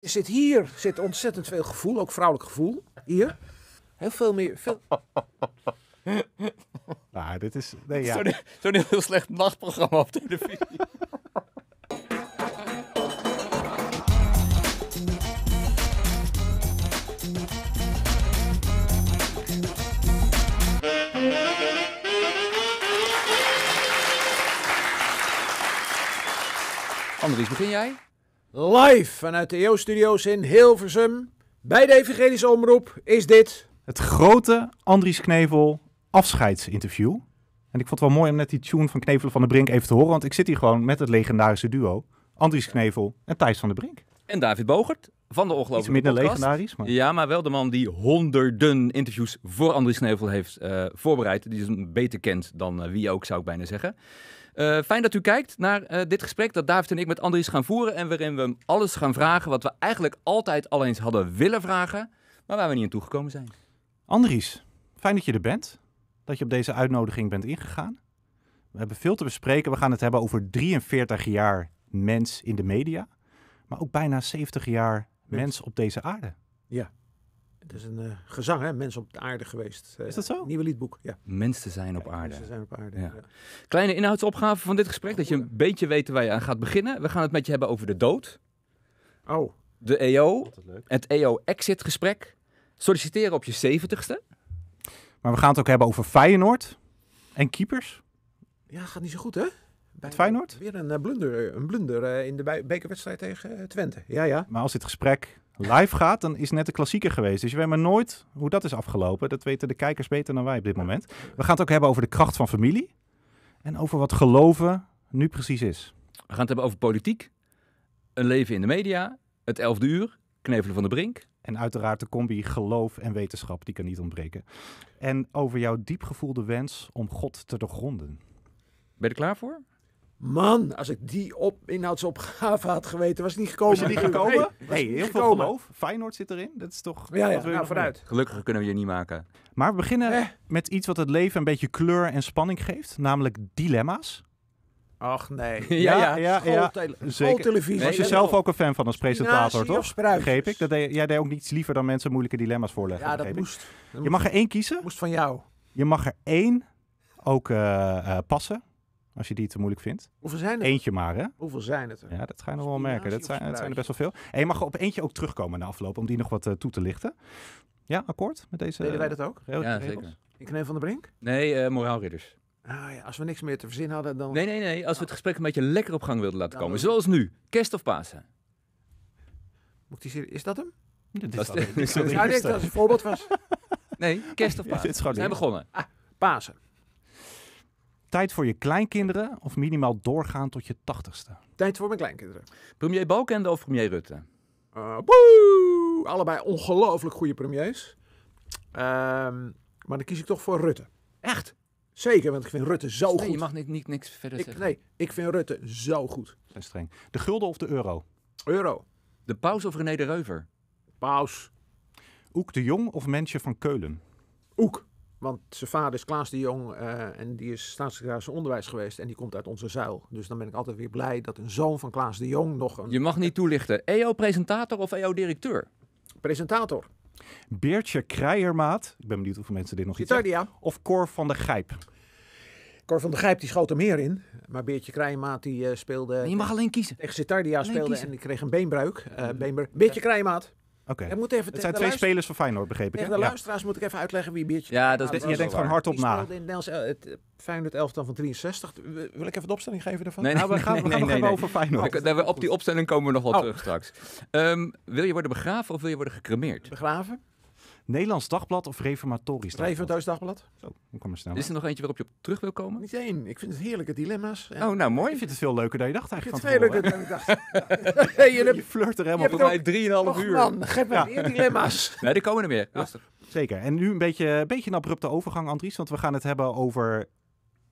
zit hier zit ontzettend veel gevoel, ook vrouwelijk gevoel. Hier. Heel veel meer. nou, dit is. Nee, ja. Zo'n heel slecht nachtprogramma op televisie. Andries, begin jij? Live vanuit de EO-studio's in Hilversum, bij de Evangelische Omroep, is dit... Het grote Andries Knevel afscheidsinterview. En ik vond het wel mooi om net die tune van Knevel van de Brink even te horen, want ik zit hier gewoon met het legendarische duo Andries Knevel en Thijs van de Brink. En David Bogert van de Ongelooflijke Iets minder legendarisch, maar... Ja, maar wel de man die honderden interviews voor Andries Knevel heeft eh, voorbereid. Die is hem beter kent dan eh, wie ook, zou ik bijna zeggen. Eh, fijn dat u kijkt naar eh, dit gesprek dat David en ik met Andries gaan voeren. En waarin we hem alles gaan vragen wat we eigenlijk altijd al eens hadden willen vragen. Maar waar we niet aan toegekomen zijn. Andries, fijn dat je er bent. Dat je op deze uitnodiging bent ingegaan. We hebben veel te bespreken. We gaan het hebben over 43 jaar mens in de media. Maar ook bijna 70 jaar mens op deze aarde. Ja, het is een eh, gezang, hè? Mensen op de aarde geweest. Eh, is dat zo? Nieuwe liedboek, ja. Mensen zijn op aarde. Mensen zijn op aarde, ja. Kleine inhoudsopgave van dit gesprek, dat je een beetje weet waar je aan gaat beginnen. We gaan het met je hebben over de dood. Oh. De EO. Het EO-exit gesprek. Solliciteren op je zeventigste. Maar we gaan het ook hebben over Feyenoord en keepers. Ja, gaat niet zo goed, hè? Bij Feyenoord? Weer een eh, blunder, een blunder in de bekerwedstrijd tegen Twente. Ja, ja. Maar als dit gesprek live gaat, dan is net de klassieker geweest. Dus je weet maar nooit hoe dat is afgelopen. Dat weten de kijkers beter dan wij op dit moment. We gaan het ook hebben over de kracht van familie. En over wat geloven nu precies is. We gaan het hebben over politiek. Een leven in de media. Het elfde uur. Knevelen van de Brink. En uiteraard de combi geloof en wetenschap, die kan niet ontbreken. En over jouw diepgevoelde wens om God te doorgronden. Ben je er klaar voor? Man, als ik die op, inhoudsopgave had geweten, was het niet gekomen. Was je niet gekomen? Nee, heel veel geloof. Feyenoord zit erin. Dat is toch... Ja, ja nou, vooruit. Gelukkiger kunnen we je niet maken. Maar we beginnen eh. met iets wat het leven een beetje kleur en spanning geeft. Namelijk dilemma's. Ach nee. ja, ja, ja, ja, schooltelevisie. Als was je zelf ook een fan van als presentator, toch? Begreep ik. Dat deed, jij deed ook niets liever dan mensen moeilijke dilemma's voorleggen. Ja, dat moest. je mag er één kiezen. Moest van jou. Je mag er één ook eh, eh, passen. Als je die te moeilijk vindt. Hoeveel zijn er? Eentje maar, hè? Hoeveel zijn het er? Ja, dat ga je nog wel merken. Dat zijn, zijn, er best wel veel. En je mag op eentje ook terugkomen na afloop om die nog wat eh, toe te lichten. Ja, akkoord met deze. Deden wij dat ook? Ja, zeker. ik neem van de Brink? Nee, uh, Moraalridders. Ah, ja, als we niks meer te verzinnen hadden, dan. Nee, nee, nee. Als we het gesprek een beetje lekker op gang wilden laten nou, komen. Zoals nu. Kerst of Pasen. Moet die Is dat hem? Dat, is, dat, dat, dat, een voorbeeld was. nee, kerst of Pasen. We zijn begonnen. Ah, Pasen. Tijd voor je kleinkinderen of minimaal doorgaan tot je tachtigste? Tijd voor mijn kleinkinderen. Premier Balkende of premier Rutte? Uh, eh, boe! Allebei ongelooflijk goede premiers. Ehm, maar dan kies ik toch voor Rutte. Echt? Zeker, want ik vind Rutte zo goed. je mag niet, niks verder zeggen. Nee, ik vind Rutte zo goed. Zijn streng. De gulden of de euro? Euro. De paus of René de Reuver? Paus. Oek de Jong of Mensje van Keulen? Oek. Want zijn vader is Klaas de Jong eh, en die is staatssecretaris Onderwijs geweest en die komt uit onze zuil. Dus dan ben ik altijd weer blij dat een zoon van Klaas de Jong nog een... Je mag niet toelichten. EO-presentator of EO-directeur? Presentator. Beertje Krijermaat, ik ben benieuwd hoeveel mensen dit nog Italia. iets Of Cor van der Gijp? Cor van der Gijp die schoot er meer in. Maar Beertje Krijmaat die eh, speelde. je mag alleen kiezen. Echt Citardia speelde en die kreeg een beenbreuk. Uh, Beertje Krijmaat. Oké. Het zijn twee spelers van Feyenoord, begrepen. Tegen de luisteraars moet ik even uitleggen wie Biertje Ja, dat, is. je denkt gewoon hardop na. Eh, het Feyenoord elftal van 63. Wil ik even de opstelling geven daarvan? Nee, nou, we gaan, nee, we gaan over Feyenoord. Daar op die opstelling komen we nog wel oh. terug straks. Ehm, wil je worden begraven of wil je worden gecremeerd? Begraven. Nederlands Dagblad of Reformatorisch Dagblad? Reformatorisch Dagblad. Zo, ik kom maar snel. Is er nog eentje waarop je op terug wil komen? Niet één. Ik vind het heerlijke dilemma's. Oh, nou mooi. Ik vind het veel leuker dan je dacht eigenlijk. Ik vind het veel leuker dan ik dacht. hey, je, hebt flirt er helemaal voor mij 3,5 uur. Man, geef meer dilemma's. Nee, die komen er meer. Rustig. Zeker. En nu een beetje, een beetje een abrupte overgang, Andries. Want we gaan het hebben over...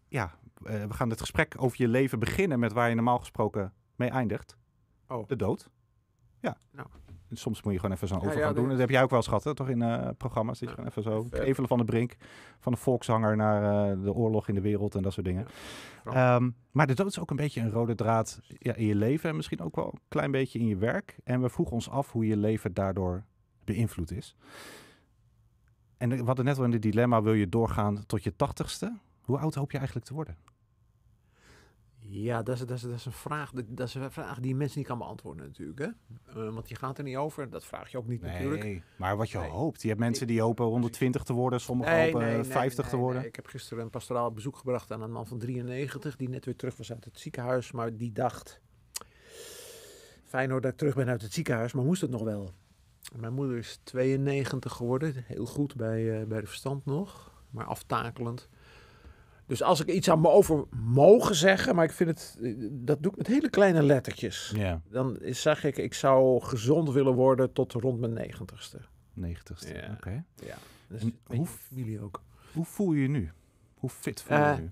Ja, eh, we gaan het gesprek over je leven beginnen met waar je normaal gesproken mee eindigt. Oh. De dood. Ja. Nou soms moet je gewoon even zo'n overgang doen. Dat heb jij ook wel schat, toch, in eh, programma's? Dat gewoon even zo... Even van de Brink, van de volkshanger naar eh, de oorlog in de wereld en dat soort dingen. Ehm, maar de dood is ook een beetje een rode draad ja, in je leven en misschien ook wel een klein beetje in je werk. En we vroegen ons af hoe je leven daardoor beïnvloed is. En eh, we hadden net wel in het dilemma, wil je doorgaan tot je tachtigste? Hoe oud hoop je eigenlijk te worden? Ja, dat is, dat, is, een vraag, dat is een vraag die mensen niet kan beantwoorden natuurlijk. Hè? Eh, want je gaat er niet over. Dat vraag je ook niet nee, natuurlijk. Maar wat je hoopt. Je hebt mensen die hopen 120 te worden. Sommigen hopen 50 te worden. Ik heb gisteren een pastoraal bezoek gebracht aan een man van 93. Die net weer terug was uit het ziekenhuis. Maar die dacht... Fijn hoor dat ik terug ben uit het ziekenhuis. Maar moest het nog wel? Mijn moeder is 92 geworden. Heel goed bij, uh, bij de verstand nog. Maar aftakelend. Dus als ik iets aan me over mogen zeggen, maar ik vind het, eh, dat doe ik met hele kleine lettertjes. Ja. Dan zeg ik, ik zou gezond willen worden tot rond mijn negentigste. Negentigste, ja. oké. Ja. Dus hoe, ook. Hoe voel je je nu? Hoe fit voel je eh, nu?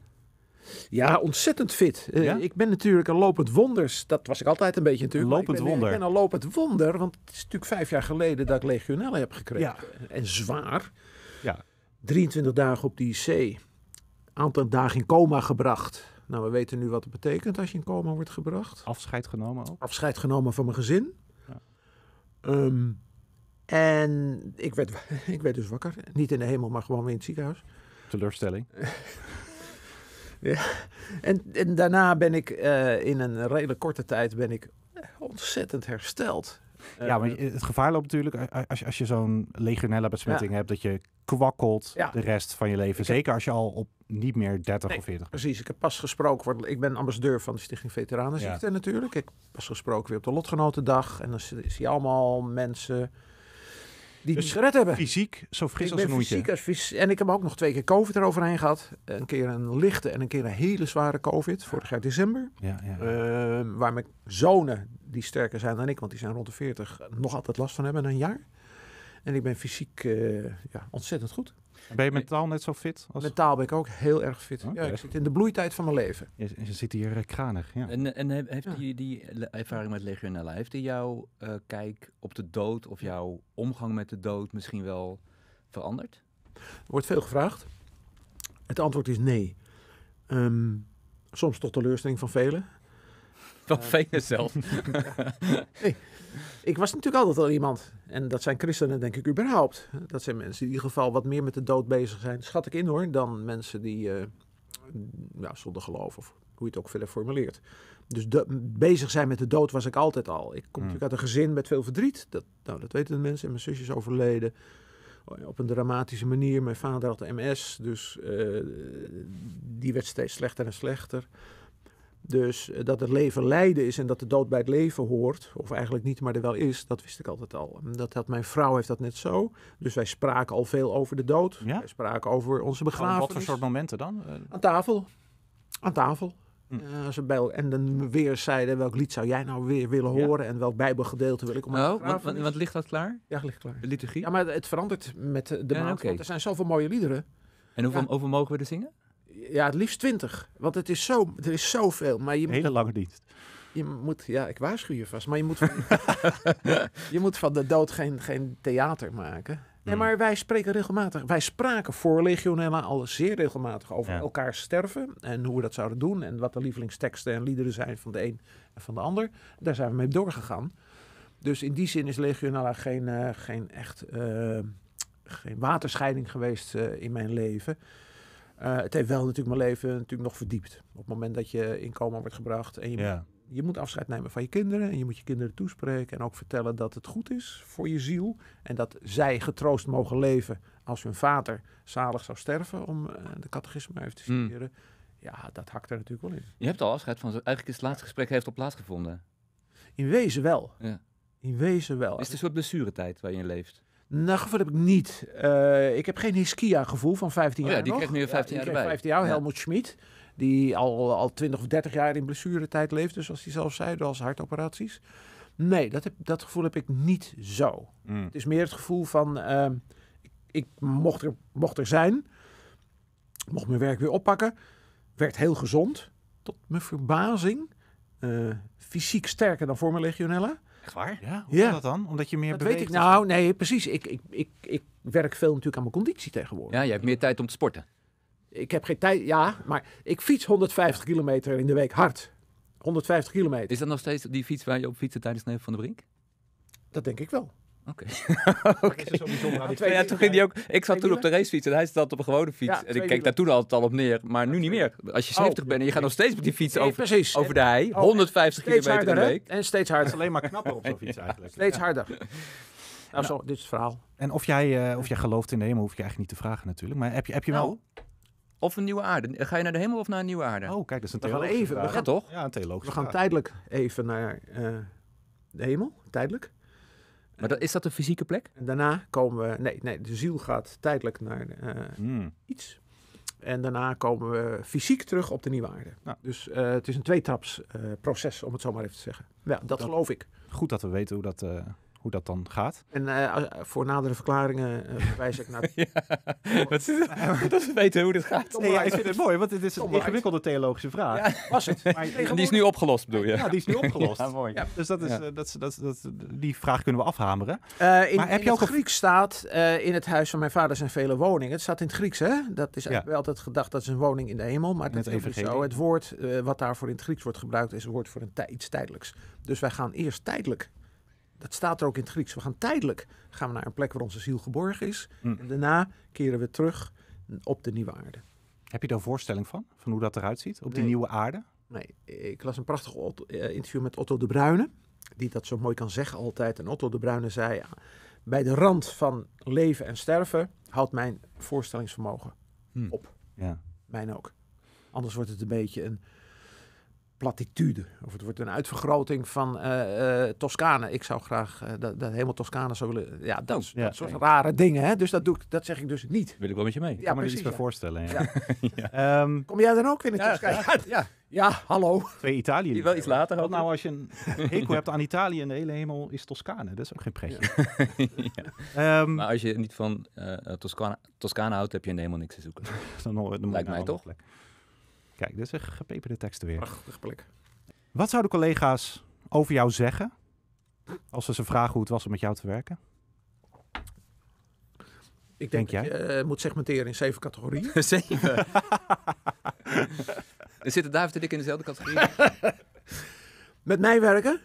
Ja, ontzettend fit. Eh, ik ben natuurlijk een lopend wonder. Dat was ik altijd een beetje natuurlijk. Lopend ik ben, wonder. Ik een lopend wonder, want het is natuurlijk vijf jaar geleden dat ik legionella heb gekregen. Ja. En zwaar. Ja. 23 dagen op die IC aantal dagen in coma gebracht. Nou, we weten nu wat het betekent als je in coma wordt gebracht. Afscheid genomen ook. Afscheid genomen van mijn gezin. Ja. Ehm, en ik werd, ik werd dus wakker. Niet in de hemel, maar gewoon weer in het ziekenhuis. Teleurstelling. ja. en, en daarna ben ik eh, in een redelijk korte tijd ben ik ontzettend hersteld ja, maar eh, het gevaar loopt natuurlijk als je, als je zo'n legionella besmetting hebt, dat je kwakkelt de rest van je leven. Zeker als je al op niet meer 30 of 40 bent. Precies, ik heb pas gesproken, ik ben ambassadeur van de Stichting Veteranenziekte ja. natuurlijk. Ik heb pas gesproken weer op de Lotgenotendag en dan zie je allemaal mensen die dus gered hebben. fysiek zo fris als een ben fysiek als vis En ik heb ook nog twee keer COVID eroverheen gehad. Een keer een lichte en een keer een hele zware COVID. Vorig jaar december. Ja, ja. Ehm, waar mijn zonen, die sterker zijn dan ik, want die zijn rond de 40, nog altijd last van hebben een jaar. En ik ben fysiek eh, ja, ontzettend goed. Ben je mentaal net zo fit? Als... Mentaal ben ik ook heel erg fit. Ja, ik zit in de bloeitijd van mijn leven. Je, je zit hier eh, kranig, ja. En, eh, en heeft die, die ervaring met legionella, heeft die jouw eh, kijk op de dood of jouw omgang met de dood misschien wel veranderd? Er wordt veel gevraagd. Het antwoord is nee. Ehm, soms toch teleurstelling van velen. Van velen zelf ik was natuurlijk altijd al iemand, en dat zijn christenen denk ik überhaupt. Dat zijn mensen die in ieder geval wat meer met de dood bezig zijn, schat ik in hoor, dan mensen die eh, ja, zonder geloof of hoe je het ook verder formuleert. Dus de, bezig zijn met de dood was ik altijd al. Ik kom hmm. natuurlijk uit een gezin met veel verdriet. Dat, nou, dat weten de mensen. En mijn zusje is overleden oh op een dramatische manier. Mijn vader had MS, dus eh, die werd steeds slechter en slechter. Dus eh, dat het leven lijden is en dat de dood bij het leven hoort, of eigenlijk niet, maar er wel is, dat wist ik altijd al. Dat had mijn vrouw heeft dat net zo. Dus wij spraken al veel over de dood. Ja? Wij spraken over onze begrafenis. wat voor soort momenten dan? Eh, aan tafel. Aan tafel. Hm. Eh, ze bij, en dan weer zeiden welk lied zou jij nou weer willen horen en welk bijbelgedeelte wil ik om oh, want, want, want, ligt dat klaar? Ja, ligt klaar. De liturgie? Ja, maar het verandert met de ja, maand, er zijn zoveel mooie liederen. En hoeveel, ja. over mogen we er zingen? ja, het liefst 20. Want het is zo, er is zoveel. Maar je Hele moet, lange dienst. Je moet, ja, ik waarschuw je vast, maar je moet, je moet van de dood geen, geen theater maken. Nee, hmm. maar wij spreken regelmatig. Wij spraken voor Legionella al zeer regelmatig over ja. elkaar sterven. En hoe we dat zouden doen. En wat de lievelingsteksten en liederen zijn van de een en van de ander. Daar zijn we mee doorgegaan. Dus in die zin is Legionella geen, eh, geen echt eh, geen waterscheiding geweest eh, in mijn leven. Eh, het heeft wel natuurlijk mijn leven natuurlijk nog verdiept. Op het moment dat je inkomen wordt gebracht en je, moet, je moet afscheid nemen van je kinderen. En je moet je kinderen toespreken en ook vertellen dat het goed is voor je ziel. En dat zij getroost mogen leven als hun vader zalig zou sterven, om eh, de catechisme even te citeren. Hmm. Ja, dat hakt er natuurlijk wel in. Je hebt al afscheid van, eigenlijk is het laatste gesprek heeft al plaatsgevonden. In wezen wel. Ja. In wezen wel. Is het een soort blessuretijd waar je in leeft? Nou, gevoel heb ik niet. Eh, ik heb geen Hiskia-gevoel van 15 oh, jaar. Ja, die nog. kreeg nu 15 ja, jaar erbij. 15 jaar, Helmut Schmid. Die al, al 20 of 30 jaar in blessuretijd leeft. Dus zoals hij zelf zei, door als hartoperaties. Nee, dat, heb, dat gevoel heb ik niet zo. Mm. Het is meer het gevoel van... Ehm, ik, ik, mocht, er, mocht er zijn. Mocht mijn werk weer oppakken. Werd heel gezond. Tot mijn verbazing. Eh, fysiek sterker dan voor mijn legionella waar? Ja? Hoe ja. dat dan? Omdat je meer dat beweegt? Weet ik. Nou, nee, precies. Ik, ik, ik, ik werk veel natuurlijk aan mijn conditie tegenwoordig. Ja, je hebt meer tijd om te sporten. Ik heb geen tijd, ja, maar ik fiets 150 kilometer in de week hard. 150 kilometer. Is dat nog steeds die fiets waar je op fietsen tijdens Neven van de Brink? Dat denk ik wel. Oké. Okay. okay. Dus ja, toen ging hij ook. Ik zat toen op de racefiets en hij zat op een gewone fiets. en ik keek daar toen altijd al op neer, maar nu niet meer. Als je 70 bent en je gaat nog steeds met die fiets over, over de hei, oh, 150 kilometer per week. En steeds harder. alleen maar knapper op zo'n fiets eigenlijk. Steeds harder. Nou, zo, dit is het verhaal. En of jij, eh, of jij gelooft in de hemel, hoef je eigenlijk niet te vragen natuurlijk. Maar heb je, heb je wel... Nou, of een nieuwe aarde. Ga je naar de hemel of naar een nieuwe aarde? Oh, kijk, dat is een theologische we gaan even, vraag. toch? Ja, een theologische We gaan tijdelijk even naar eh, de hemel. Tijdelijk. Maar dat, is dat een fysieke plek? Daarna komen we, nee, nee de ziel gaat tijdelijk naar eh, hmm. iets. En daarna komen we fysiek terug op de nieuwe aarde. Dus eh, het is een tweetraps uh, proces, eh, om het zo maar even te zeggen. Ja, dat, geloof ik. Goed dat we weten hoe dat, hoe dat dan gaat. En eh, eh, voor nadere verklaringen uh, eh, wijs ik naar... dat, we weten hoe dit gaat. Nee, ja, ik vind het mooi, want het is een ingewikkelde theologische vraag. was het. Maar Die is nu opgelost, bedoel je? Ja, die is nu opgelost. ja, mooi. Dus dat is, dat, dat, dat, die vraag kunnen we afhameren. in, maar heb in je ook het Grieks staat, in het huis van mijn vader zijn vele woningen. Het staat in het Grieks, hè? Dat is altijd gedacht, dat is een woning in de hemel. Maar dat is zo. Het woord wat daarvoor in het Grieks wordt gebruikt, is een woord voor een iets tijdelijks. Dus wij gaan eerst tijdelijk het staat er ook in het Grieks. We gaan tijdelijk gaan we naar een plek waar onze ziel geborgen is. Mm. En daarna keren we terug op de nieuwe aarde. Heb je daar voorstelling van? Van hoe dat eruit ziet? Op die nieuwe aarde? Nee, ik las een prachtig eh, interview met Otto de Bruyne. Die dat zo mooi kan zeggen altijd. En Otto de Bruyne zei... Bij de rand van leven en sterven houdt mijn voorstellingsvermogen hm. op. Ja. Mijn ook. Anders wordt het een beetje een platitude. Of het wordt een uitvergroting van uh, Toscane. Ik zou graag eh, dat, dat, helemaal Toscane zou willen. Ja, dat, oh, soort rare dingen. Hè? Dus dat, doe ik, dat zeg ik dus niet. Wil ik wel met je mee. Ja, kan me er iets bij voorstellen. Ja. Ehm, Kom jij dan ook in de Toscane? Ja, ja. hallo. Twee Italië. Die wel iets later Nou, als je een hekel hebt aan Italië en de hele hemel is Toscane. Dat is ook geen pretje. Ehm, maar als je niet van Toscane, Toscane houdt, heb je in de hemel niks te zoeken. dan, dan Lijkt mij toch? Kijk, dit is gepeperde teksten weer. Prachtige plek. Wat zouden collega's over jou zeggen als ze ze vragen hoe het was om met jou te werken? Ik denk, denk jij? je eh, moet segmenteren in zeven categorieën. zeven? Zitten David en ik in dezelfde categorie? met mij werken?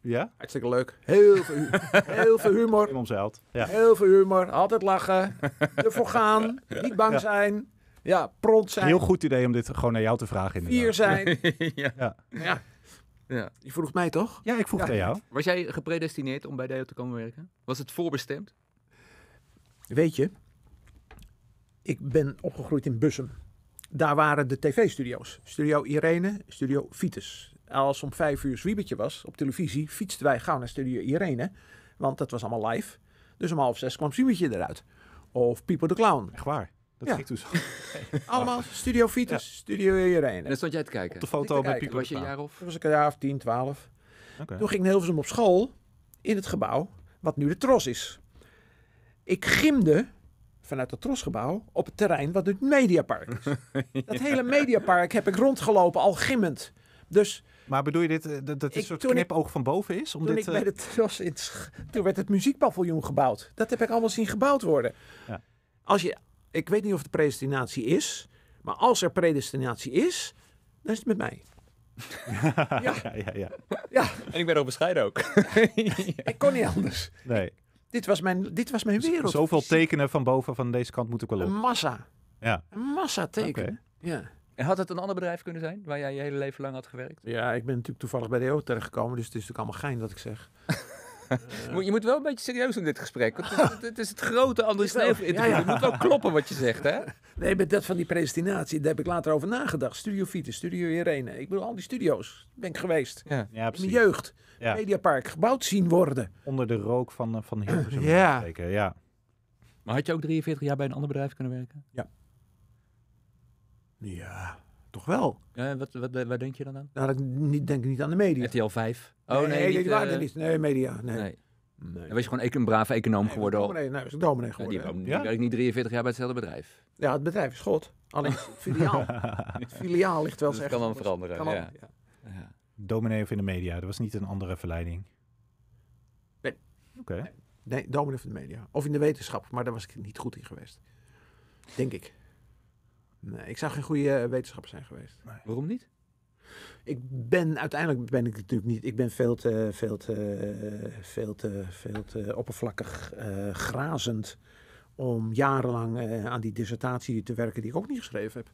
Ja? Hartstikke leuk. Heel veel, heel veel humor. In Ja. Heel veel humor. Altijd lachen. Ervoor gaan. Niet bang ja. zijn. Ja, pront zijn. Heel goed idee om dit gewoon naar jou te vragen. Inderdaad. Vier zijn. ja. Ja. ja. Je vroeg mij toch? Ja, ik vroeg het aan jou. Was jij gepredestineerd om bij Deo te komen werken? Was het voorbestemd? Weet je, ik ben opgegroeid in Bussum. Daar waren de tv-studio's. Studio Irene, Studio Fietes. Als om vijf uur zwiebertje was op televisie, fietsten wij gauw naar Studio Irene. Want dat was allemaal live. Dus om half zes kwam zwiebertje eruit. Of People the Clown. Echt waar? Dat ja. ging toen zo. Allemaal Studio Vitus, Studio Irene. En dan stond jij te kijken? de foto bij Pico. was je een jaar of? Toen was ik een jaar of 10, 12. Toen ging ik Hilversum op school, in het gebouw, wat nu de Tros is. Ik gimde vanuit het Trosgebouw op het terrein wat nu het Mediapark is. Dat hele Mediapark heb ik rondgelopen, al gimmend. Dus... Maar bedoel je dit, eh, dat, het een soort knipoog van boven is? Om toen, ik eh, bij de tros in, toen werd het muziekpaviljoen gebouwd. Dat heb ik allemaal zien gebouwd worden. Ja. Als je ik weet niet of het predestinatie is. Maar als er predestinatie is, dan is het met mij. ja. ja. Ja, ja, ja. En ik ben ook bescheiden ook. ik kon niet anders. Nee. Dit was mijn, dit was mijn dus wereld. Zoveel tekenen van boven van deze kant moet ik wel op. Een massa. Ja. Een massa tekenen. Ja. En had het een ander bedrijf kunnen zijn waar jij je hele leven lang had gewerkt? Ja, ik ben natuurlijk toevallig bij de EO terechtgekomen, dus het is natuurlijk allemaal gein dat ik zeg. je moet wel een beetje serieus in dit gesprek. Het, is het grote Andries Sneeuw Het moet wel kloppen wat je zegt, hè? Nee, met dat van die predestinatie, daar heb ik later over nagedacht. Studio Vita, Studio Irene. Ik bedoel, al die studio's ben ik geweest. Ja, ja In mijn jeugd. Mediapark, gebouwd zien worden. Onder de rook van, eh, van Hilversum. ja. Zeker, ja. Maar had je ook 43 jaar bij een ander bedrijf kunnen werken? Ja. Ja, toch wel. Ja, eh, wat, wat, waar denk je dan aan? Nou, ik denk niet aan de media. RTL 5. Oh nee, nee, niet, die waren eh, niet. Nee, media. Nee. nee. Dan was je gewoon een braaf econoom geworden. Dominee, nee, was ik dominee geworden. Ja, die ja? niet 43 jaar bij hetzelfde bedrijf. Ja, het bedrijf is God. Alleen het filiaal. het filiaal ligt wel dus Dat kan dan veranderen. Kan ja. ja. Dominee of in de media, dat was niet een andere verleiding. Nee. Oké. Nee, dominee van de media. Of in de wetenschap, maar daar was ik niet goed in geweest. Denk ik. Nee, ik zou geen goede eh, wetenschapper zijn geweest. Waarom niet? Ik ben uiteindelijk ben ik natuurlijk niet. Ik ben veel te, veel te, veel te, veel te oppervlakkig eh, grazend om jarenlang eh, aan die dissertatie te werken die ik ook niet geschreven heb.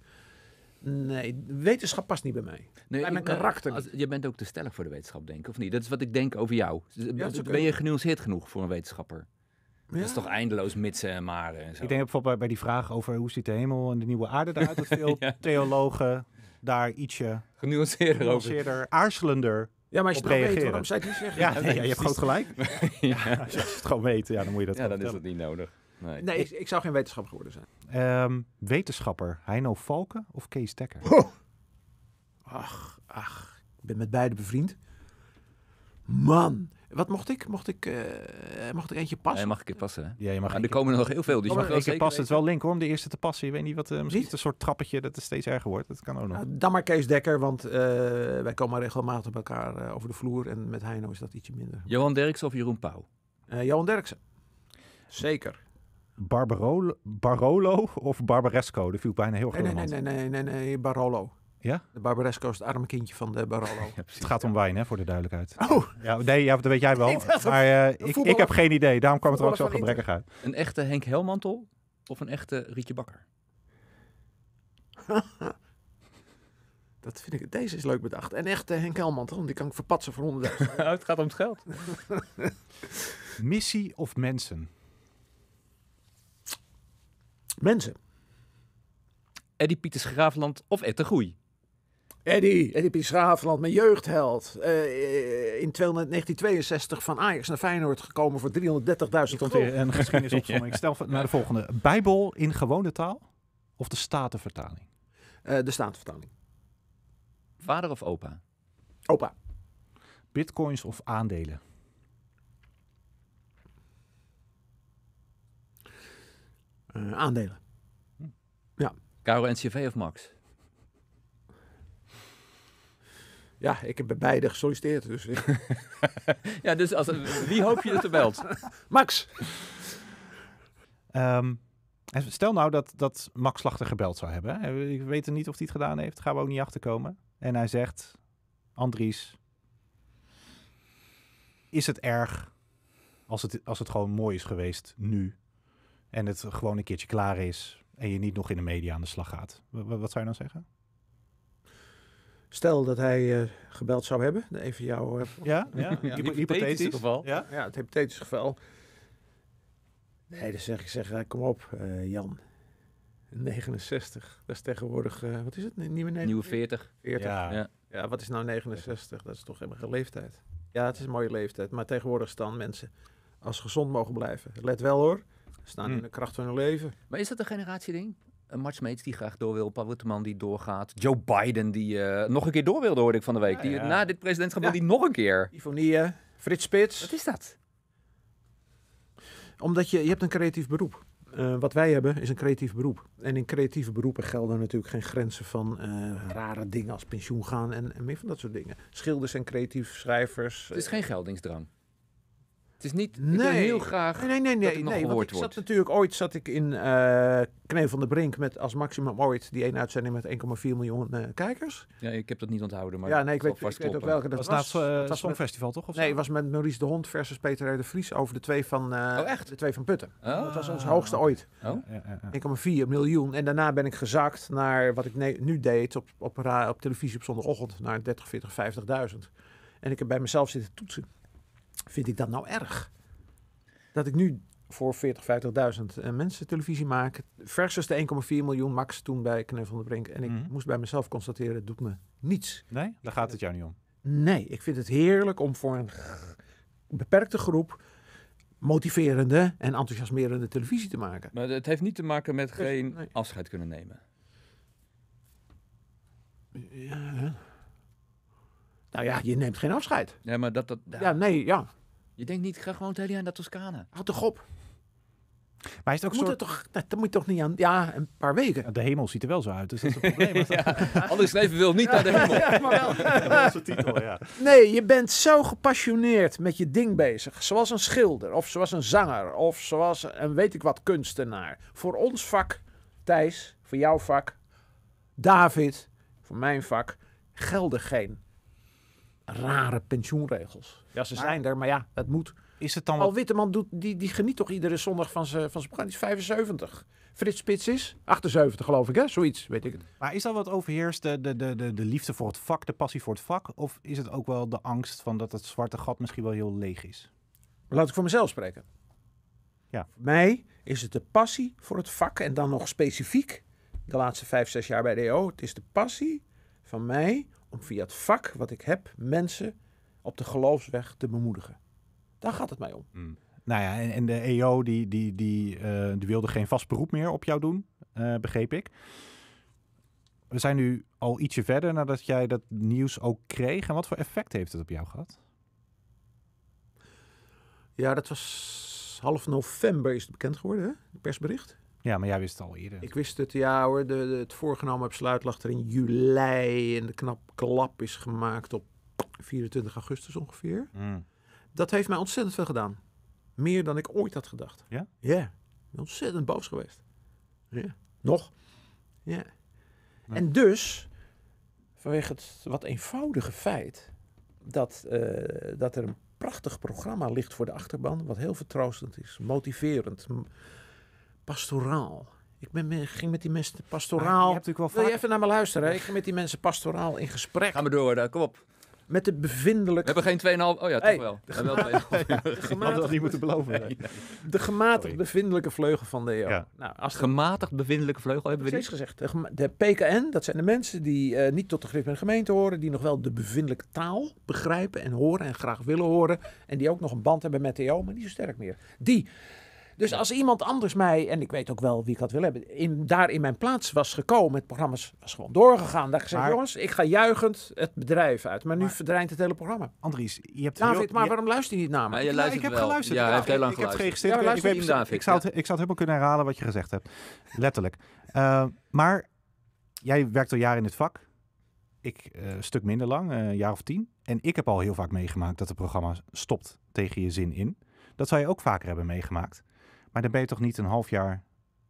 Nee, wetenschap past niet bij mij. Nee, mijn karakter. Als, je bent ook te stellig voor de wetenschap, denk ik, of niet? Dat is wat ik denk over jou. Dus, eh, ben je genuanceerd genoeg voor een wetenschapper? Dat is toch eindeloos mitsen en maren en zo. Ik denk bijvoorbeeld bij die vraag over hoe ziet de hemel en de nieuwe aarde eruit. Dat veel theologen daar ietsje genuanceerder, genuanceerder aarzelender ja, maar als je het weet, waarom zou ik niet zeggen? Ja, ja je hebt groot gelijk. ja. Als je het gewoon weet, ja, dan moet je dat Ja, dan is het niet nodig. Nee, nee ik, zou geen wetenschapper geworden zijn. Ehm, wetenschapper, Heino Valken of Kees Dekker? Ach, ach, ik ben met beide bevriend. Man, wat mocht ik? Mocht ik, eh, mocht ik eentje passen? Nee, mag ik het passen. Ja, je mag er komen nog heel veel. Dus oh, mag ik zeker passen. het wel link hoor, om de eerste te passen. Je weet niet wat, uh, misschien niet? een soort trappetje dat het steeds erger wordt. Dat kan ook nog. Nou, dan maar Kees Dekker, want eh, wij komen regelmatig bij elkaar over de vloer. En met Heino is dat ietsje minder. Johan Derksen of Jeroen Pauw? Johan Derksen. Zeker. Barbaro Barolo of Barbaresco? Dat viel bijna heel erg nee, nee, nee, nee, nee, nee, Barolo. Ja? De Barbaresco is het arme kindje van de eh, Barolo het gaat om wijn, hè, voor de duidelijkheid. Oh! Ja, nee, ja, dat weet jij wel. maar eh, ik, ik, heb geen idee. Daarom kwam het er ook zo gebrekkig uit. Een echte Henk Helmantel of een echte Rietje Bakker? dat vind ik, deze is leuk bedacht. En echte Henk Helmantel, want die kan ik verpatsen voor honderd. Oh, het gaat om het geld. Missie of mensen? Mensen. Eddie Pieters Graafland of Ette Groei? Eddie, Eddie Piet mijn jeugdheld. Uh, in 1962 van Ajax naar Feyenoord gekomen voor 330.000 euro. en geschiedenisopzomming. Ik stel naar de volgende. Bijbel in gewone taal of de Statenvertaling? Eh, de Statenvertaling. Vader of opa? Opa. Bitcoins of aandelen? aandelen. Hm. Ja. Caro NCV of Max? Ja, ik heb bij beide gesolliciteerd. Dus. ja, dus als, wie hoop je dat er belt? Max! Ehm, stel nou dat, dat Max Slachter gebeld zou hebben. Ik weet er niet of hij het gedaan heeft. Gaan we ook niet achterkomen. En hij zegt, Andries, is het erg als het, als het gewoon mooi is geweest nu? En het gewoon een keertje klaar is en je niet nog in de media aan de slag gaat. wat zou je dan zeggen? Stel dat hij eh, gebeld zou hebben, even jouw... Eh, ja, ja. hypothetisch geval. Ja? ja, het hypothetische geval. Nee, dan zeg ik, zeg, eh, kom op Jan, 69. Dat is tegenwoordig, wat is het? Nieuwe, Nieuwe 40. 40. Ja. ja. Ja. wat is nou 69? Dat is toch helemaal geen leeftijd. Ja, het is een mooie leeftijd. Maar tegenwoordig staan mensen als gezond mogen blijven. Let wel hoor. Staan hm. in de kracht van hun leven. Maar is dat een generatieding? Uh, Mart die graag door wil. Paul Witteman die doorgaat. Joe Biden die eh, nog een keer door wilde, hoorde ik van de week. die, Na dit presidentschap wil die nog een keer. Ivonie, eh, Frits Spits. Wat is dat? Omdat je, je hebt een creatief beroep. Uh, wat wij hebben is een creatief beroep. En in creatieve beroepen gelden natuurlijk geen grenzen van rare dingen als pensioen gaan en, en, meer van dat soort dingen. Schilders en creatief schrijvers. Het is geen geldingsdrang. Het is niet heel graag nee, nee, nee, nee, ik zat natuurlijk ooit zat ik in uh, eh, Knee van de Brink met als maximum ooit die één uitzending met 1,4 miljoen eh, kijkers. Ja, ik heb dat niet onthouden, maar ja, nee, ik weet, ook welke eh, dat was. was het, toch? nee, het was met Maurice de Hond versus Peter R. de Vries over de twee van, oh, echt? De twee van Putten. Oh. Dat was ons hoogste ooit. Oh. 1,4 miljoen. En daarna ben ik gezakt naar wat ik nu deed op, op, op televisie op zondagochtend naar 30, 40, 50.000. En ik heb bij mezelf zitten toetsen vind ik dat nou erg? Dat ik nu voor 40, 50.000 eh, mensen televisie maak Versus de 1,4 miljoen max toen bij Knef van der Brink. En ik mhm. moest bij mezelf constateren, het doet me niets. Nee, daar gaat het jou niet om. Nee, ik vind het heerlijk om voor een beperkte groep motiverende en enthousiasmerende televisie te maken. Maar het heeft niet te maken met geen afscheid kunnen nemen. Ja, nou ja, je neemt geen afscheid. Nee, maar dat... dat ja. nee, ja. Je denkt niet, ga gewoon het hele jaar naar Toscane. Houd toch op. Maar is het ook moet soort... dat moet je toch niet aan... Ja, een paar weken. De hemel ziet er wel zo uit, dus dat is een probleem. anders leven wil niet naar de hemel. maar wel. titel, ja. Nee, je bent zo gepassioneerd met je ding bezig. Zoals een schilder, of zoals een zanger, of zoals een weet ik wat kunstenaar. Voor ons vak, Thijs, voor jouw vak, David, voor mijn vak, gelden geen rare pensioenregels. Ja, ze zijn er, maar ja, het moet. Is het dan Al Witteman doet, die, die geniet toch iedere zondag van zijn van programma. Die is 75. Frits Spits is 78, geloof ik, hè? Zoiets, weet ik het. Maar is dat wat overheerst, de, de, de, de liefde voor het vak, de passie voor het vak? Of is het ook wel de angst van dat het zwarte gat misschien wel heel leeg is? Laat ik voor mezelf spreken. Ja. Voor mij is het de passie voor het vak en dan nog specifiek de laatste vijf, zes jaar bij de EO. Het is de passie van mij om via het vak wat ik heb mensen op de geloofsweg te bemoedigen. Daar gaat het mij om. Mm. Nou ja, en, en, de EO die, die, die, eh, die wilde geen vast beroep meer op jou doen, eh, begreep ik. We zijn nu al ietsje verder nadat jij dat nieuws ook kreeg. En wat voor effect heeft het op jou gehad? Ja, dat was half november is het bekend geworden, hè? persbericht. Ja, maar jij wist het al eerder. Ik wist het, ja hoor. De, het voorgenomen besluit lag er in juli en de knap klap is gemaakt op 24 augustus ongeveer. Mm. Dat heeft mij ontzettend veel gedaan. Meer dan ik ooit had gedacht. Ja? Ja. Ontzettend boos geweest. Ja. Nog? Ja. En dus, vanwege het wat eenvoudige feit dat, eh, dat er een prachtig programma ligt voor de achterban, wat heel vertroostend is, motiverend pastoraal. Ik ben, ging met die mensen pastoraal. Je wel vaak... Wil je even naar me luisteren? Hè? Ik ging met die mensen pastoraal in gesprek. Gaan we door, daar. kom op. Met de bevindelijk. We hebben geen 2,5. Oh ja, toch wel. De gematigd... dat niet moeten beloven. De gematigd bevindelijke vleugel van de EO. Ja. Nou, als gematigd bevindelijke vleugel hebben we niet gezegd. De, PKN, dat zijn de mensen die eh, niet tot de grip van gemeente horen. Die nog wel de bevindelijke taal begrijpen en horen en graag willen horen. En die ook nog een band hebben met de EO, maar niet zo sterk meer. Die dus als iemand anders mij, en ik weet ook wel wie ik had willen hebben, in, daar in mijn plaats was gekomen, het programma was gewoon doorgegaan. Daar gezegd, jongens, ik ga juichend het bedrijf uit. Maar, nu verdwijnt het hele programma. Andries, je hebt... David, maar waarom luister je niet naar me? Ja, je luistert ik heb geluisterd. Ja, heel lang ik, geluisterd. Ik heb geregistreerd. Ja, ik, ik, zou het, ik zou het helemaal kunnen herhalen wat je gezegd hebt. Letterlijk. Eh, maar jij werkt al jaren in het vak. Ik eh, een stuk minder lang, eh, een jaar of tien. En ik heb al heel vaak meegemaakt dat het programma stopt tegen je zin in. Dat zou je ook vaker hebben meegemaakt. Maar dan ben je toch niet een half jaar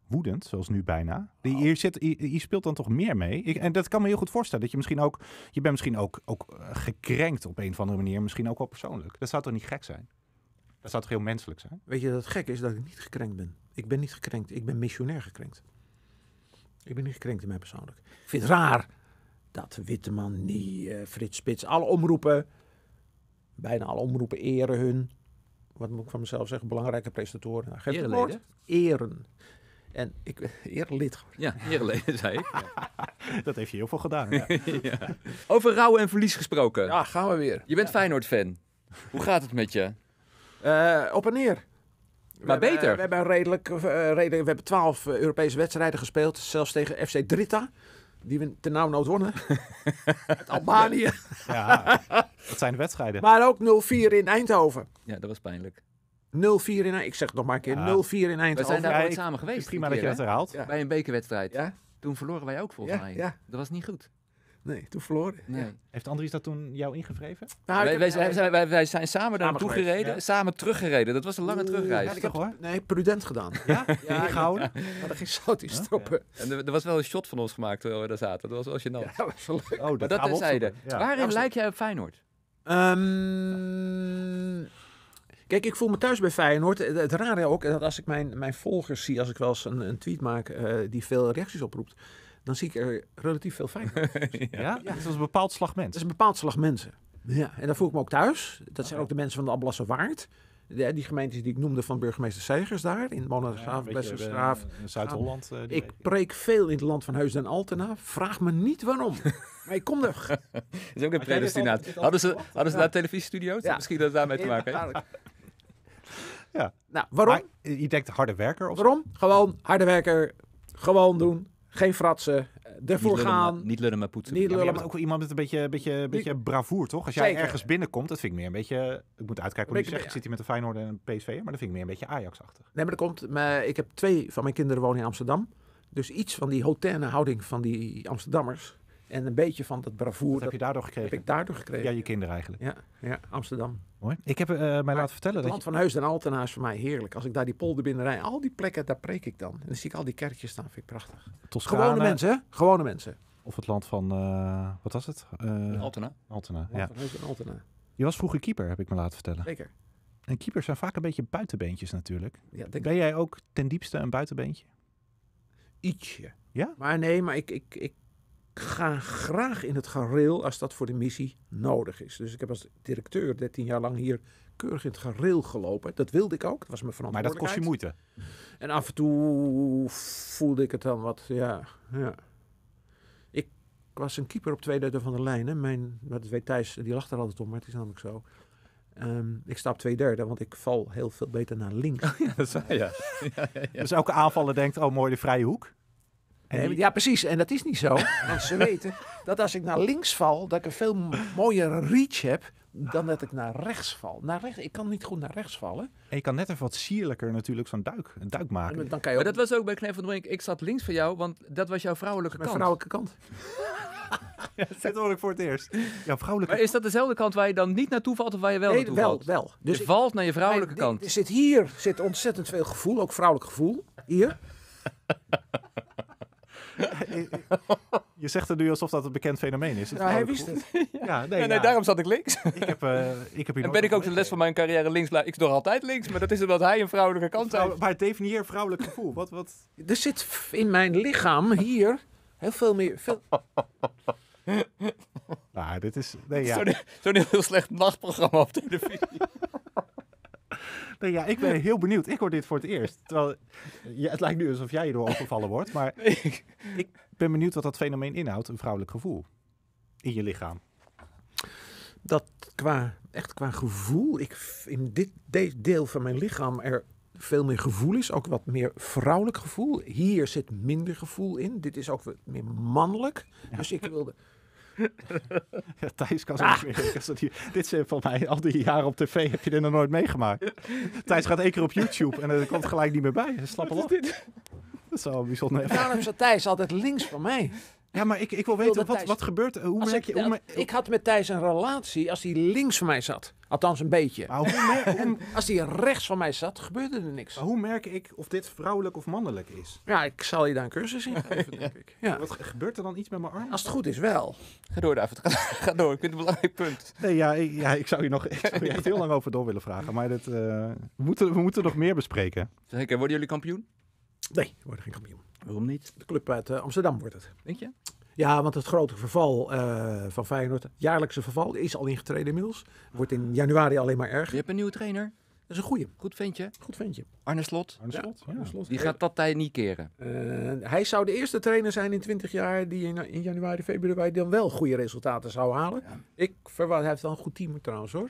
woedend, zoals nu bijna. Die, je, nou. zit, speelt dan toch meer mee. Ik, en dat kan me heel goed voorstellen. Dat je misschien ook, je bent misschien ook, ook eh, gekrenkt op een of andere manier. Misschien ook wel persoonlijk. Dat zou toch niet gek zijn? Dat zou toch heel menselijk zijn? Weet je dat gek is dat ik niet gekrenkt ben? Ik ben niet gekrenkt. Ik ben missionair gekrenkt. Ik ben niet gekrenkt in mij persoonlijk. Ik vind het raar dat Witteman, niet uh, eh, Frits Spits, alle omroepen, bijna alle omroepen eren hun wat moet ik van mezelf zeggen, belangrijke presentatoren. Nou, geef Eerleden. het Eren. En ik, geworden. Ja, eerlid, zei ik. dat heeft je heel veel gedaan. Ja. Over rouw en verlies gesproken. Ja, gaan we weer. Je bent Feyenoord-fan. Hoe gaat het met je? Eh, op en neer. Maar beter. Eh, we, hebben redelijk, eh, redelijk, we hebben twaalf Europese wedstrijden gespeeld. Zelfs tegen FC Drita die we ten nauw nood wonnen. Met Albanië. ja, dat zijn de wedstrijden. Maar ook 0-4 in Eindhoven. Ja, dat was pijnlijk. 0-4 in Eindhoven. Ik zeg het nog maar een keer. Ja. 0-4 in Eindhoven. We zijn daar ooit samen geweest. Prima dat je dat herhaalt. Bij een bekerwedstrijd. Ja? Toen verloren wij ook volgens mij. Dat was niet goed. Nee, toen verloren. Nee. Heeft Andries dat toen jou ingevreven? Nou, wij, wij, zijn, samen daar naartoe gereden, samen teruggereden. Dat was een lange terugreis. Ja, hoor. Nee, prudent gedaan. Ja? ja gehouden? Maar er ging zout in stoppen. En er, was wel een shot van ons gemaakt terwijl we daar zaten. Dat was wel je Ja, leuk. Oh, dat, dat terzijde. Waarin lijk jij op Feyenoord? Ehm, kijk, ik voel me thuis bij Feyenoord. Het, het rare ook, dat als ik mijn, mijn volgers zie, als ik wel eens een, een tweet maak eh, die veel reacties oproept, dan zie ik er relatief veel fijn uit. ja? dat is een bepaald slag mensen. Dat is een bepaald slag mensen. Ja, en daar voel ik me ook thuis. Dat zijn oh. ook de mensen van de Ablasse Waard. De, die gemeentes die ik noemde van burgemeester Segers daar, in Monastraaf, ja, Zuid-Holland. Eh, ik preek veel in het land van Heusden en Altena. Vraag me niet waarom, maar ik kom er. dat is ook een predestinaat. Hadden ze, hadden ze ja. daar televisiestudio's? Misschien dat het daarmee te maken heeft. Ja. Nou, waarom? je denkt harde werker of Waarom? Gewoon harde werker, gewoon doen, geen fratsen. Eh, ervoor niet gaan. niet lullen met poetsen. Niet lullen, ook iemand met een beetje, beetje, beetje bravoer, toch? Als jij ergens binnenkomt, dat vind ik meer een beetje... Ik moet uitkijken wat ik zeg. Ik zit hier met een Feyenoord en een PSV, maar dat vind ik meer een beetje Ajax-achtig. Nee, maar dat komt... ik heb twee van mijn kinderen wonen in Amsterdam. Dus iets van die hoterne houding van die Amsterdammers... En een beetje van dat bravoer. heb je daardoor gekregen? Heb ik daardoor gekregen. Ja, je kinderen eigenlijk. Ja, ja Amsterdam. Mooi. Ik heb eh, mij laten vertellen. Het land van Heus en Altena is voor mij heerlijk. Als ik daar die polderbinderij, al die plekken, daar preek ik dan. En dan zie ik al die kerkjes staan, vind ik prachtig. Toscane. Gewone mensen, gewone mensen. Of het land van, eh, wat was het? Uh, Altena. Altena, ja. Van Altena. Je was vroeger keeper, heb ik me laten vertellen. Zeker. En keepers zijn vaak een beetje buitenbeentjes natuurlijk. Ja, denk... Ben jij ook ten diepste een buitenbeentje? Ietsje. Ja? Maar nee, maar ik, ik, ik ga graag in het gareel als dat voor de missie nodig is. Dus ik heb als directeur 13 jaar lang hier keurig in het gareel gelopen. Dat wilde ik ook, dat was mijn verantwoordelijkheid. Maar dat kost je moeite. En af en toe voelde ik het dan wat, ja, ja. Ik was een keeper op twee derde van de lijn. Hè. Mijn, dat weet Thijs, die lacht er altijd om, maar het is namelijk zo. Ehm, ik sta op twee derde, want ik val heel veel beter naar links. ja, dat is, ja. ja dus elke aanvaller denkt, oh mooi, de vrije hoek. Ja, precies. En dat is niet zo. Want ze weten dat als ik naar links val, dat ik een veel mooier reach heb dan dat ik naar rechts val. Naar rechts, ik kan niet goed naar rechts vallen. En je kan net even wat sierlijker natuurlijk zo'n duik, een duik maken. Maar dat was ook bij Knef van de Brink. Ik zat links van jou, want dat was jouw vrouwelijke Mijn kant. vrouwelijke kant. ja, dat hoor ik voor het eerst. Ja, vrouwelijke maar is dat dezelfde kant waar je dan niet naartoe valt of waar je wel naartoe wel, valt? wel. Dus valt naar je vrouwelijke kant. Er zit hier zit ontzettend veel gevoel, ook vrouwelijk gevoel. Hier. je zegt het nu alsof dat een bekend fenomeen is. Nou, hij wist het. ja. nee, nou, daarom zat ik links. ik heb, eh, ik heb hier en ben ik ook de les van mijn carrière links. Ik door altijd links, maar dat is omdat hij een vrouwelijke kant heeft. Maar definieer vrouwelijk gevoel. Wat, wat? Er zit in mijn lichaam hier heel veel meer... Veel... nou, dit is... Nee, ja. Zo'n heel slecht nachtprogramma op televisie ja, ik ben heel benieuwd. Ik hoor dit voor het eerst. Terwijl, ja, het lijkt nu alsof jij hierdoor overvallen wordt. Maar ik, ik ben benieuwd wat dat fenomeen inhoudt, een vrouwelijk gevoel in je lichaam. Dat qua, echt qua gevoel, ik in dit deel van mijn lichaam er veel meer gevoel is. Ook wat meer vrouwelijk gevoel. Hier zit minder gevoel in. Dit is ook meer mannelijk. Dus ik wilde ja, Thijs kan zo ah. weer. Dit zijn van mij al die jaren op tv. Heb je dit nog nooit meegemaakt? Thijs gaat één keer op YouTube en er komt gelijk niet meer bij. Slappen op. Dat is wel bijzonder. Daarom staat Thijs altijd links van mij. Ja, maar ik, ik wil weten, wat, wat gebeurt Hoe merk ik, je... Hoe Ik had met Thijs een relatie als hij links van mij zat. Althans een beetje. Maar hoe en als hij rechts van mij zat, gebeurde er niks. hoe merk ik of dit vrouwelijk of mannelijk is? Ja, ik zal je daar een cursus in geven, denk ik. Ja. Wat gebeurt er dan iets met mijn arm? Als het goed is wel. Ga door, David. Ga, ga door. Ik vind het een belangrijk punt. Nee, ja, ik, ja, ik zou je nog echt heel lang over door willen vragen. Maar dit, eh, we, moeten, we moeten nog meer bespreken. Zeker. Worden jullie kampioen? Nee, we worden geen kampioen. Waarom niet? De club uit eh, Amsterdam wordt het. Denk je? Ja, want het grote verval eh, van Feyenoord, jaarlijkse verval, is al ingetreden inmiddels. Wordt in januari alleen maar erger. Je hebt een nieuwe trainer. Dat is een goeie. Goed ventje. Goed ventje. Arne Slot. Arne Slot. Die gaat dat tijd niet keren. Eh, hij zou de eerste trainer zijn in 20 jaar die in, januari, februari dan wel goede resultaten zou halen. Ik verwacht, hij heeft wel een goed team trouwens hoor.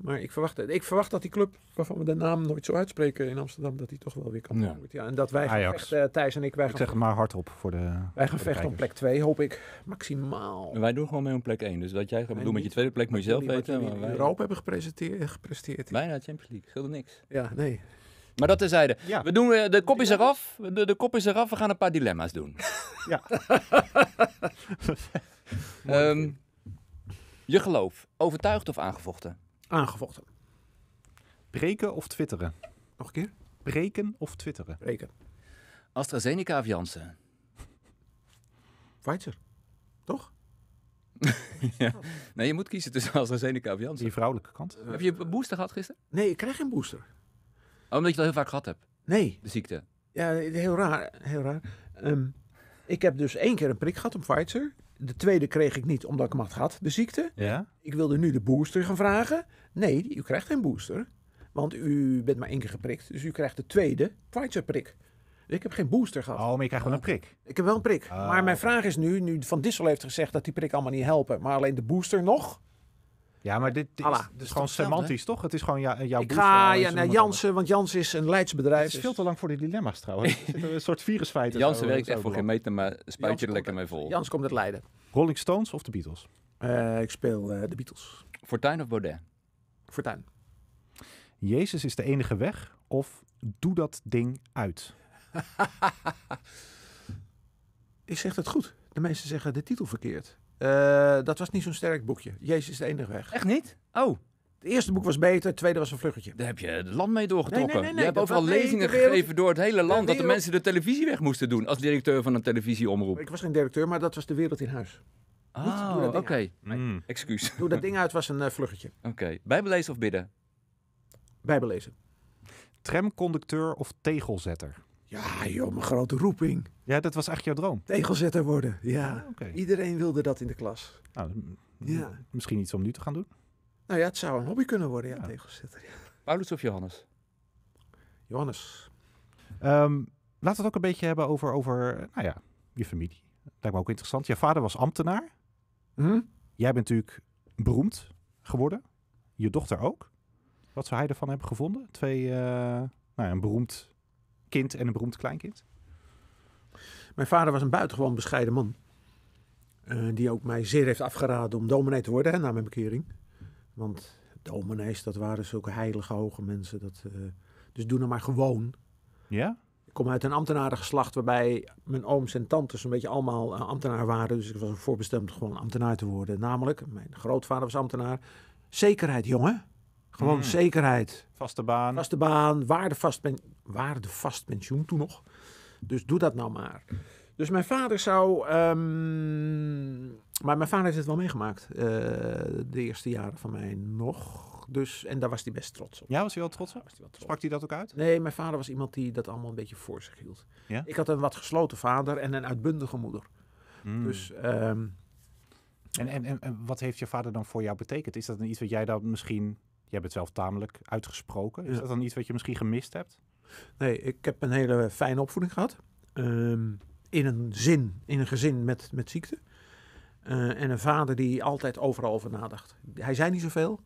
Maar ik verwacht, ik verwacht dat die club, waarvan we de naam nooit zo uitspreken in Amsterdam, dat die toch wel weer kan ja. Ja, en dat wij vechten, Thijs en ik, wij ik zeg maar hardop voor de Wij gaan vechten om plek 2, hoop ik, maximaal. En wij doen gewoon mee om plek 1. Dus wat jij gaat doen met je tweede plek, moet je zelf weten. Wat wij Europa hebben gepresenteerd, gepresteerd. Bijna Champions League, scheelde niks. Ja, nee. Maar dat zeiden. Ja. We doen, eh, de kop is eraf. De, de kop is eraf. We gaan een paar dilemma's doen. Ja. Ehm, je geloof, overtuigd of aangevochten? aangevochten. Breken of twitteren? Nog een keer? Breken of twitteren? Breken. AstraZeneca of Janssen? Pfizer. Toch? ja. Nee, je moet kiezen tussen AstraZeneca of Janssen. Die vrouwelijke kant. Heb je een booster gehad gisteren? Nee, ik krijg geen booster. Oh, omdat je dat heel vaak gehad hebt? Nee. De ziekte? Ja, heel raar. Heel raar. Ehm, ik heb dus één keer een prik gehad op Pfizer. De tweede kreeg ik niet omdat ik hem had gehad, de ziekte. Ja. Ik wilde nu de booster gaan vragen. Nee, u krijgt geen booster. Want u bent maar één keer geprikt. Dus u krijgt de tweede Pfizer-prik. Ik heb geen booster gehad. Oh, maar je krijgt wel een prik. Ik heb wel een prik. Ah, maar mijn vraag is nu, nu Van Dissel heeft gezegd dat die prik allemaal niet helpen, maar alleen de booster nog. Ja, maar dit, is, dus gewoon semantisch, toch? Het is gewoon ja, eh, jouw Ik ga eh, ja, naar Jansen, want Jansen is een leidsbedrijf. Het is dus- veel te lang voor de dilemma's trouwens. een soort virusfeit. Jansen werkt echt voor geen meter, maar spuit je er lekker mee vol. Jans komt uit Leiden. Rolling Stones of de Beatles? Eh, ik speel de Beatles. Fortuin of Baudet? Fortuin. Jezus is de enige weg of doe dat ding uit? ik zeg dat goed. De meesten zeggen de titel verkeerd. Eh, dat was niet zo'n sterk boekje. Jezus is de enige weg. Echt niet? Oh. Het eerste boek was beter, het tweede was een vluggetje. Daar heb je het land mee doorgetrokken. je hebt overal lezingen gegeven door het hele land. Dat de mensen de televisie weg moesten doen als directeur van een televisieomroep. Ik was geen directeur, maar dat was de wereld in huis. Ah, oké. Okay. Mm. Excuus. Doe dat ding uit was een uh, vluggetje. Oké. Okay. Bijbelezen of bidden? Bijbelezen. Tramconducteur of tegelzetter? Ja, joh, mijn grote roeping. Ja, dat was echt jouw droom? Tegelzetter worden, ja. Ah, Iedereen wilde dat in de klas. Nou, ja. Misschien iets om nu te gaan doen? Nou ja, het zou een hobby kunnen worden, ja, tegelzetter. Paulus of Johannes? Johannes. Um, laten we het ook een beetje hebben over, over nou ja, je familie. Lijkt me ook interessant. Je vader was ambtenaar. Hm? Jij bent natuurlijk beroemd geworden. Je dochter ook. Wat zou hij ervan hebben gevonden? Twee, eh, nou ja, een beroemd kind en een beroemd kleinkind? Mijn vader was een buitengewoon bescheiden man. Eh, die ook mij zeer heeft afgeraden om dominee te worden na mijn bekering. Want dominees, dat waren zulke heilige hoge mensen. Dat, eh, dus doe nou maar gewoon. Ja? Ik kom uit een ambtenarengeslacht waarbij mijn ooms en tantes een beetje allemaal eh, ambtenaar waren. Dus ik was voorbestemd gewoon ambtenaar te worden. Namelijk, mijn grootvader was ambtenaar. Zekerheid, jongen. Gewoon hmm. zekerheid. Vaste baan. Vaste baan, waardevast, pen, waardevast pensioen toen nog. Dus doe dat nou maar. Dus mijn vader zou. Ehm, maar mijn vader heeft het wel meegemaakt. Eh, de eerste jaren van mij nog. Dus, en daar was hij best trots op. Ja, was hij wel trots op? hij wel trots. Sprak hij dat ook uit? Nee, mijn vader was iemand die dat allemaal een beetje voor zich hield. Ja? Ik had een wat gesloten vader en een uitbundige moeder. Hmm. Dus. Ehm, en, en, en, en, wat heeft je vader dan voor jou betekend? Is dat iets wat jij dan misschien je hebt het zelf tamelijk uitgesproken. Is dat dan iets wat je misschien gemist hebt? Nee, ik heb een hele fijne opvoeding gehad. Ehm, in een zin, in een gezin met, met ziekte. Eh, en een vader die altijd overal over nadacht. Hij zei niet zoveel.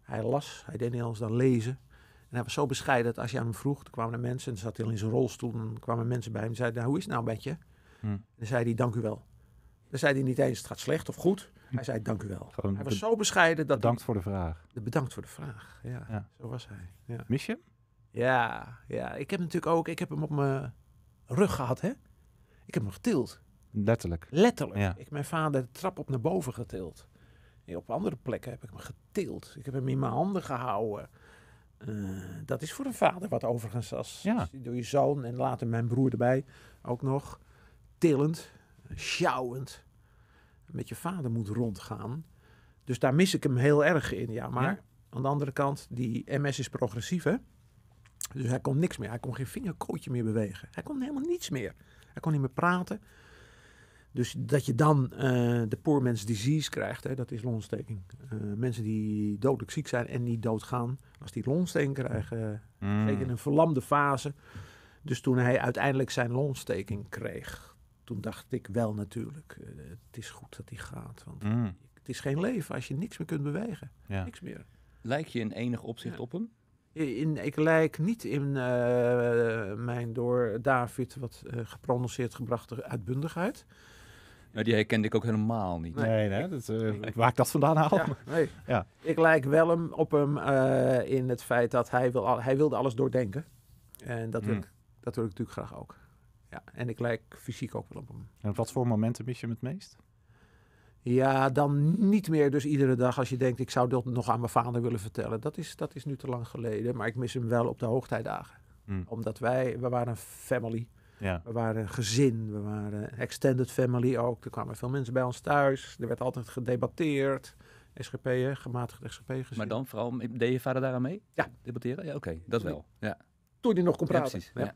Hij las, hij deed niet anders dan lezen. En hij was zo bescheiden dat als je aan hem vroeg, er kwamen er mensen, en zat hij in zijn rolstoel, en kwamen mensen bij hem en zeiden, nou, hoe is het nou met je? Hm. En dan zei hij, dank u wel. Dan zei hij niet eens, het gaat slecht of goed. Hij zei dank u wel. hij was zo bescheiden dat... Bedankt voor de vraag. Bedankt voor de vraag, ja. Zo was hij. Ja. Mis je Ja, ja. Ik heb natuurlijk ook... Ik heb hem op mijn rug gehad, hè. Ik heb hem getild. Letterlijk? Letterlijk. Ik heb mijn vader de trap op naar boven getild. En op andere plekken heb ik hem getild. Ik heb hem in mijn handen gehouden. Eh, dat is voor een vader wat overigens als, Doe door je zoon en later mijn broer erbij ook nog. Tillend, sjouwend met je vader moet rondgaan. Dus daar mis ik hem heel erg in. Ja, maar aan de andere kant, die MS is progressief, hè? Dus hij kon niks meer. Hij kon geen vingerkootje meer bewegen. Hij kon helemaal niets meer. Hij kon niet meer praten. Dus dat je dan eh, de poor man's disease krijgt, hè, dat is longsteking. Eh, mensen die dodelijk ziek zijn en niet doodgaan, als die longsteken krijgen, mm. in een verlamde fase. Dus toen hij uiteindelijk zijn longsteking kreeg, toen dacht ik wel natuurlijk, eh, het is goed dat die gaat. Want mm. het is geen leven als je niks meer kunt bewegen. Niks meer. Lijk je in enig opzicht op hem? In, ik lijk niet in eh, mijn door David wat uh, geprononceerd gebrachte uitbundigheid. die herkende ik ook helemaal niet. Nee, nee, dat, uh, waar ik dat vandaan haal. Ja, nee. ja. Ik lijk wel hem, op hem in het feit dat hij, wil, hij wilde alles doordenken. En dat, wil, mm. ik, dat wil ik natuurlijk graag ook ja. En ik lijk fysiek ook wel op hem. En wat voor momenten mis je hem het meest? Ja, dan niet meer. Dus iedere dag als je denkt, ik zou dat nog aan mijn vader willen vertellen. Dat is, dat is nu te lang geleden. Maar ik mis hem wel op de hoogtijdagen. Hmm. Omdat wij, we waren een family. Ja. We waren een gezin. We waren extended family ook. Er kwamen veel mensen bij ons thuis. Er werd altijd gedebatteerd. SGP, hè? gematigd SGP gezien. Maar dan vooral, deed je vader daar aan mee? Ja. Debatteren? Ja, oké. Dat wel. Ja. Toen die nog kon Ja, precies. Ja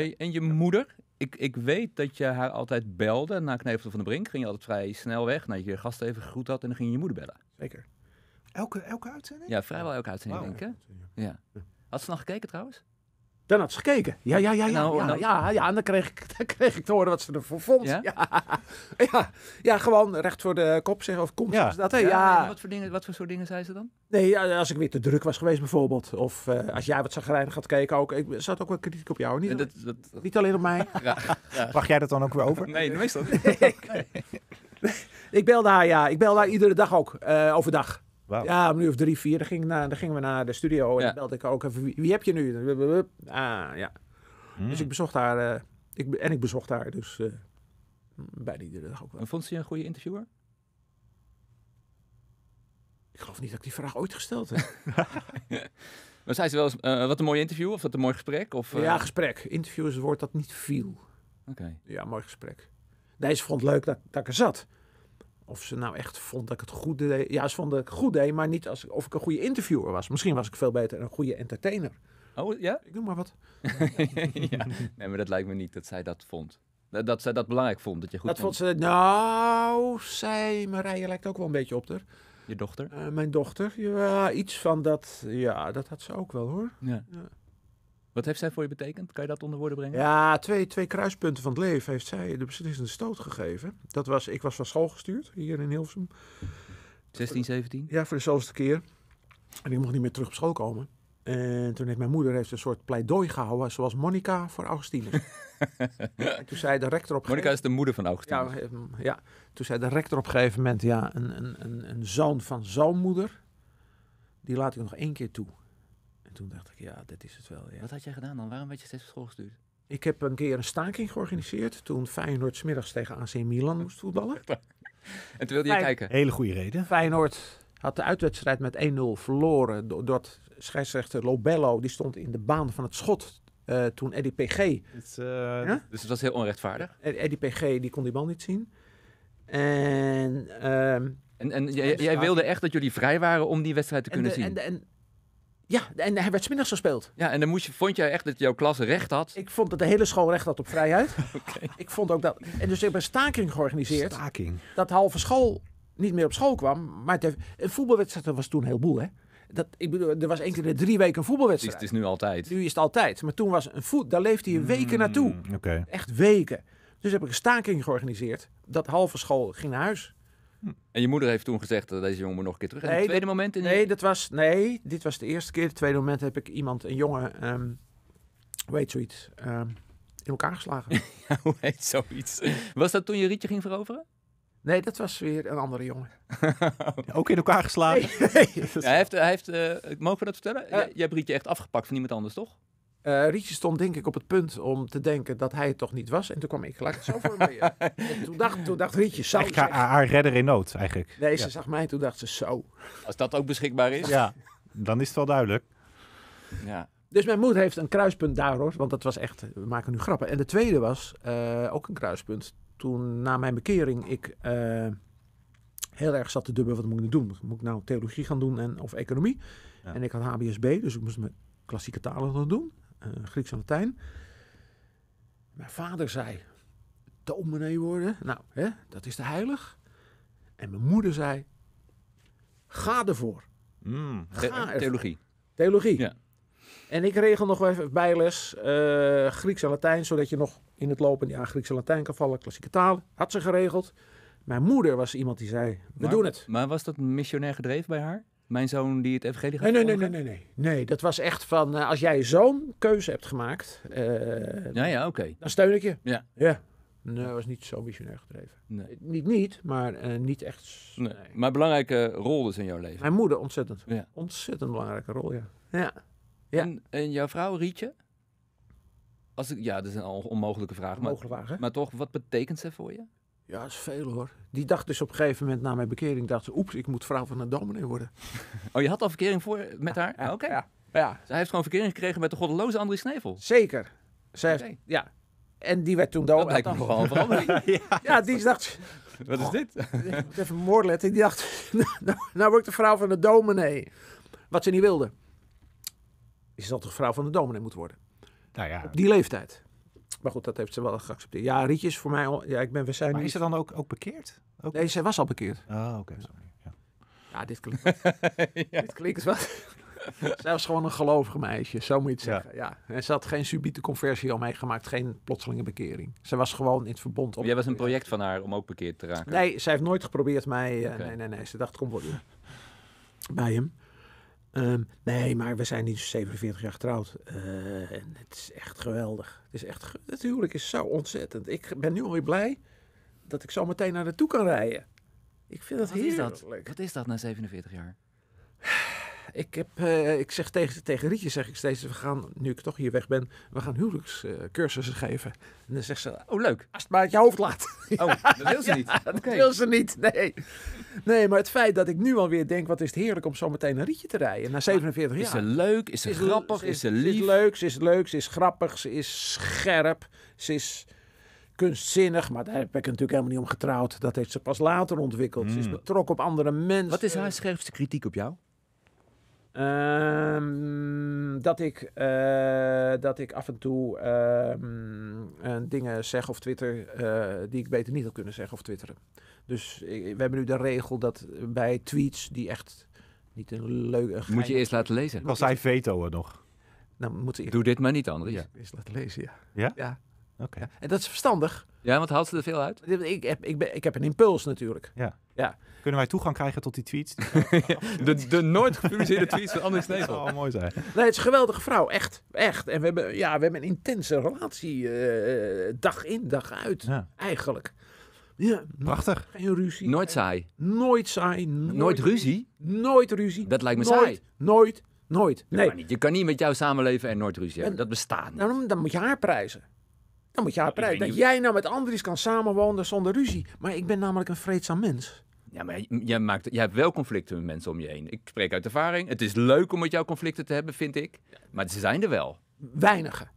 en je moeder, ik, ik weet dat je haar altijd belde na Knevel van de Brink. Ging je altijd vrij snel weg nadat je je gasten even gegroet had en dan ging je je moeder bellen. Zeker. Elke, elke uitzending? Ja, vrijwel elke uitzending, denk ik. Ja. Had ze nog gekeken trouwens? Dan had ze gekeken. Ja, ja, ja, ja. Nou, ja, nou. ja, ja, En dan kreeg, ik, dan kreeg ik te horen wat ze ervoor vond. Ja? Ja. ja, gewoon recht voor de kop zeggen. Of komt ja. dat? Hè? Ja. wat, voor dingen, wat voor soort dingen zei ze dan? Nee, als ik weer te druk was geweest bijvoorbeeld. Of eh, als jij wat zagrijnig had kijken ook. Ik zat ook wel kritiek op jou. Niet, dat, niet alleen op mij. Ja, Bracht jij dat dan ook weer over? Nee, meestal niet. nee. ik belde haar, ja. Ik bel haar iedere dag ook. Eh, overdag. Ja, nu of drie, vier. ging naar, dan gingen we naar de studio en belde ik ook even. Wie, heb je nu? Ah, ja. Hmm. Dus ik bezocht haar. Eh, ik, en ik bezocht haar dus eh, bij die iedere dag ook wel. En vond ze je een goede interviewer? Ik geloof niet dat ik die vraag ooit gesteld heb. maar zei ze wel eens, eh, wat een mooi interview of dat een mooi gesprek? Of, Ja, gesprek. Interview is het woord dat niet viel. Oké. Ja, mooi gesprek. Deze vond het leuk dat, dat ik er zat. Of ze nou echt vond dat ik het goed deed. Ja, ze vond dat ik het goed deed, maar niet als, of ik een goede interviewer was. Misschien was ik veel beter een goede entertainer. Oh ja? Ik noem maar wat. ja. Nee, maar dat lijkt me niet dat zij dat vond. Dat, zij dat belangrijk vond, dat je goed Dat vond ze, nou, zij, Marije lijkt ook wel een beetje op haar. Je dochter? Eh, mijn dochter, ja, iets van dat, ja, dat had ze ook wel hoor. ja. Wat heeft zij voor je betekend? Kan je dat onder woorden brengen? Ja, twee, twee kruispunten van het leven heeft zij de beslissende stoot gegeven. Dat was, ik was van school gestuurd hier in Hilversum. 16, 17? Ja, voor de zoveelste keer. En ik mocht niet meer terug op school komen. En toen heeft mijn moeder heeft een soort pleidooi gehouden, zoals Monica voor Augustinus. toen zei de rector op. Monica is de moeder van Augustinus. Ja, ja, toen zei de rector op een gegeven moment: ja, een, een, een, een zoon van zo'n moeder, die laat ik nog één keer toe. En toen dacht ik, ja, dit is het wel. Ja. Wat had jij gedaan dan? Waarom werd je steeds op school gestuurd? Ik heb een keer een staking georganiseerd toen Feyenoord smiddags tegen AC Milan moest voetballen. en toen wilde je kijken? Hele goede reden. Feyenoord had de uitwedstrijd met 1-0 verloren. Doordat scheidsrechter Lobello, die stond in de baan van het schot eh, toen Eddie PG... Het, eh, Dus het was heel onrechtvaardig? Eddie PG, die kon die bal niet zien. En... Ehm, en, jij, wilde echt dat jullie vrij waren om die wedstrijd te kunnen zien? en ja, en hij werd smiddags gespeeld. Ja, en dan moest je, vond jij echt dat jouw klas recht had? Ik vond dat de hele school recht had op vrijheid. okay. Ik vond ook dat... En dus ik een staking georganiseerd. Staking. Dat halve school niet meer op school kwam. Maar het, een voetbalwedstrijd was toen heel boel, hè? Dat, ik bedoel, er was één keer de drie weken een voetbalwedstrijd. Het is, het nu altijd. Nu is het altijd. Maar toen was een voet... Daar leefde je mm, weken naartoe. Oké. Echt weken. Dus heb ik een staking georganiseerd. Dat halve school ging naar huis. En je moeder heeft toen gezegd dat deze jongen nog een keer terug. Nee, tweede moment in nee, dat was, nee, dit was de eerste keer. Het tweede moment heb ik iemand, een jongen, um, hoe heet zoiets, ehm, in elkaar geslagen. hoe heet zoiets? Was dat toen je rietje ging veroveren? Nee, dat was weer een andere jongen. Oh. Ook in elkaar geslagen? Nee, hij heeft, eh, hij heeft eh, mogen we dat vertellen? Uh, je, je hebt rietje echt afgepakt van iemand anders, toch? Eh, Rietje stond denk ik op het punt om te denken dat hij het toch niet was. En toen kwam ik gelijk zo voor me. toen dacht, toen dacht Rietje, Ik ga haar redder in nood eigenlijk. Nee, ze zag mij toen dacht ze, zo. Als dat ook beschikbaar is. Ja, dan is het wel duidelijk. Ja. Dus mijn moeder heeft een kruispunt daar hoor. Want dat was echt, we maken nu grappen. En de tweede was eh, ook een kruispunt. Toen na mijn bekering ik eh, heel erg zat te dubben. Wat moet ik nu doen? Moet ik nou theologie gaan doen en, of economie? En ik had HBSB, dus ik moest mijn klassieke talen gaan doen. Eh, Grieks en Latijn. Mijn vader zei, dominee worden, nou, hè, dat is de heilig. En mijn moeder zei, ga ervoor. Mm, ga theologie. Theologie. Ja. En ik regel nog even bijles uh, Grieks en Latijn, zodat je nog in het lopende jaar Grieks en Latijn kan vallen. Klassieke talen, had ze geregeld. Mijn moeder was iemand die zei, we doen het. Maar was dat missionair gedreven bij haar? mijn zoon die het evangelie gaat nee, nee, nee, nee, nee, nee. dat was echt van, eh, als jij zo'n keuze hebt gemaakt... Uh, ja, ja, oké. Dan steun ik je. Ja. Ja. Nee, dat was niet zo missionair gedreven. Nee. Niet niet, maar eh, niet echt... Maar belangrijke rol dus in jouw leven. Mijn moeder, ontzettend. Ja. Ontzettend belangrijke rol, ja. Ja. En, en jouw vrouw, Rietje? Als ik, ja, dat is een onmogelijke vraag. Onmogelijke vraag vraag, maar toch, wat betekent ze voor je? Ja, dat is veel hoor. Die dacht dus op een gegeven moment na mijn bekering, dacht ze, oeps, ik moet vrouw van een dominee worden. Oh, je had al verkering voor, met haar? Oké. Ja. ja. Zij heeft gewoon verkering gekregen met de goddeloze Andries Snevel. Zeker. Zij heeft, ja. En die werd toen dood. ja, die dacht... Wat is dit? Oh, even moordlet. Die dacht, nou, nou, nou word ik de vrouw van de dominee. Wat ze niet wilde. Is dat de vrouw van de dominee moet worden. Nou ja. Op die leeftijd. Maar goed, dat heeft ze wel geaccepteerd. Ja, Rietjes voor mij Ja, ik ben, we zijn maar is ze dan ook, ook bekeerd? Ook... Nee, ze was al bekeerd. Ah, oké. sorry. Ja. ja. dit klinkt. Dit klinkt wel. Zij was gewoon een gelovig meisje, zo moet je het zeggen. Ja. En ze had geen subiete conversie al meegemaakt, geen plotselinge bekering. Ze was gewoon in het verbond. Op... Jij was een project van haar om ook bekeerd te raken? Nee, zij heeft nooit geprobeerd mij. Eh, nee, nee, nee. Ze dacht, kom voor Bij hem. Ehm, nee, maar we zijn nu 47 jaar getrouwd. Eh, en het is echt geweldig. Het, is echt, het huwelijk is zo ontzettend. Ik ben nu alweer blij dat ik zo meteen naar naartoe kan rijden. Ik vind dat Wat heerlijk. Wat is dat na 47 jaar? Ik, heb, eh, ik zeg tegen, tegen Rietje, zeg ik steeds, we gaan, nu ik toch hier weg ben, we gaan huwelijkscursussen geven. En dan zegt ze, oh leuk, als het maar uit je hoofd laat. Oh, dat wil ze niet. dat wil ze niet, nee. Nee, maar het feit dat ik nu alweer denk, wat is het heerlijk om zo meteen een Rietje te rijden na 47 jaar. Is ze leuk, is ze is grappig, is ze lief? is leuk, ze is leuk, ze is grappig, ze is scherp, ze is kunstzinnig, maar daar heb ik natuurlijk helemaal niet om getrouwd. Dat heeft ze pas later ontwikkeld. Ze is hmm. betrokken op andere mensen. Wat is haar scherpste kritiek op jou? Ehm, dat, ik, eh, dat ik af en toe ehm, eh, dingen zeg of twitter eh, die ik beter niet had kunnen zeggen of twitteren. Dus we hebben nu de regel dat bij tweets die echt niet een leuke... Moet je eerst laten lezen. Als hij vetoen nog. Nou, moet ik... Doe dit maar niet, anders. Eerst laten lezen, ja. Ja? Oké. En dat is verstandig. Ja, want haalt ze er veel uit? Ik heb, ik, ben, ik heb een impuls natuurlijk. Ja. Ja. Kunnen wij toegang krijgen tot die tweets? de, de nooit gepubliceerde tweets van Andries Snevel. Dat mooi zijn. Nee, het is een geweldige vrouw. Echt. Echt. En we hebben, ja, we hebben een intense relatie. Eh, dag in, dag uit. Eigenlijk. Ja, Prachtig. Geen ruzie. Nooit saai. Nooit saai. Nooit, ruzie? Nooit ruzie. Dat lijkt me nooit, saai. Nooit. Nooit. Nee. Je kan niet met jou samenleven en nooit ruzie hebben. dat bestaat niet. dan moet je haar prijzen. Dan moet je haar prijzen. Dat jij nou met Andries kan samenwonen zonder ruzie. Maar ik ben namelijk een vreedzaam mens. Ja, maar jij, maakt, jij hebt wel conflicten met mensen om je heen. Ik spreek uit ervaring. Het is leuk om met jou conflicten te hebben, vind ik. Maar ze zijn er wel. Weinigen.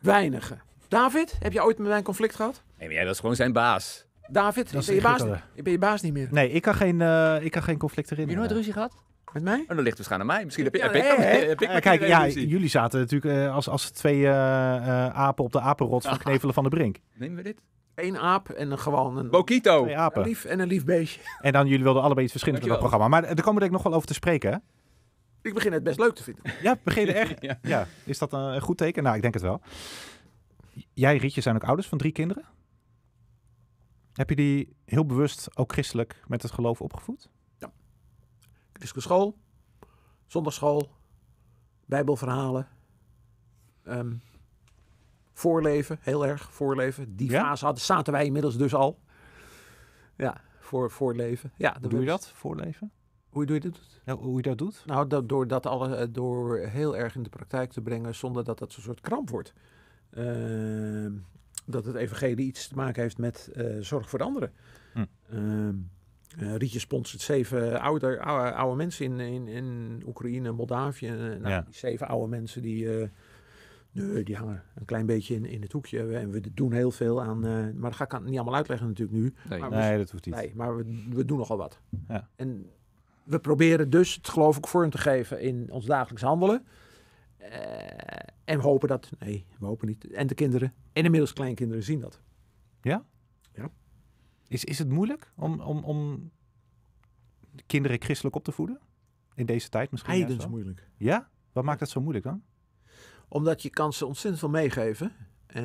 weinige. David, heb jij ooit met mij een conflict gehad? Nee, maar jij was gewoon zijn baas. David, dat ben, je baas, ben je baas niet meer? Nee, ik kan geen, eh, ik kan geen conflicten in. Heb je nooit ruzie gehad? Met mij? En oh, dan ligt het schaar aan mij. Misschien heb, je, heb, ik, heb ik Kijk, ja, jullie zaten natuurlijk eh, als, als twee eh, eh, apen op de apenrots van Knevelen van de Brink. Nemen we dit? Eén aap en een gewoon een... Bokito. Een lief en een lief beestje. En dan, jullie wilden allebei iets verschillends met het programma. Maar daar komen we denk nog wel over te spreken, hè? Ik begin het best leuk te vinden. Ja, begin er echt. ja. ja. Is dat een goed teken? Nou, ik denk het wel. Jij, Rietje, zijn ook ouders van drie kinderen. Heb je die heel bewust ook christelijk met het geloof opgevoed? christelijke dus school, zondagschool, bijbelverhalen, ehm, voorleven, heel erg voorleven. Die fase hadden, zaten wij inmiddels dus al. Ja, voor, voorleven. Ja, Hoe doe je dat, voorleven? Hoe doe je dat? Nou, hoe je dat doet? Nou, dat, door dat alle, eh, door heel erg in de praktijk te brengen zonder dat dat zo'n soort kramp wordt. Ehm, dat het evangelie iets te maken heeft met eh, zorg voor de anderen. Hm. Ehm, eh, Rietje sponsort zeven oude, oude, mensen in, in, in Oekraïne, Moldavië. Eh, nou, zeven oude mensen die, eh, nee, die hangen een klein beetje in, in het hoekje. En we doen heel veel aan, maar dat ga ik niet allemaal uitleggen natuurlijk nu. Nee, maar we, nee dat hoeft niet. Nee, maar we, we doen nogal wat. Ja. En we proberen dus het geloof ik vorm te geven in ons dagelijks handelen. en we hopen dat, nee, we hopen niet. En de kinderen en inmiddels kleinkinderen zien dat. Ja? Is, is het moeilijk om, om, om kinderen christelijk op te voeden? In deze tijd misschien? is moeilijk. Ja? Wat maakt dat zo moeilijk dan? Omdat je kansen ontzettend veel meegeven. Eh,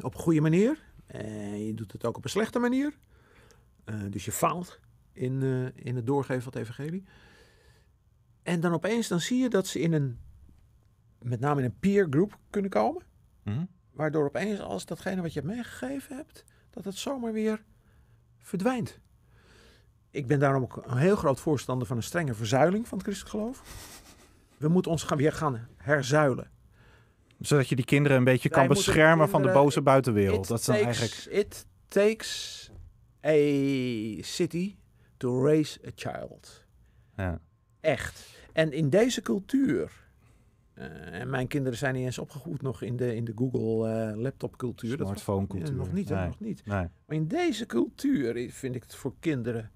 op een goede manier. en eh, je doet het ook op een slechte manier. Eh, dus je faalt in, in het doorgeven van het evangelie. En dan opeens dan zie je dat ze in een, met name in een peer group kunnen komen. Mhm. Waardoor opeens als datgene wat je meegegeven hebt, dat het zomaar weer verdwijnt. Ik ben daarom ook een heel groot voorstander van een strenge verzuiling van het christelijk geloof. We moeten ons gaan, weer gaan herzuilen. Zodat je die kinderen een beetje kan beschermen van de boze buitenwereld. Dat is dan eigenlijk... It takes a city to raise a child. Ja. Echt. En in deze cultuur eh, en mijn kinderen zijn niet eens opgegroeid nog in de, in de Google eh, laptop cultuur. Smartphone cultuur. nog niet, nog niet. Maar in deze cultuur vind ik het voor kinderen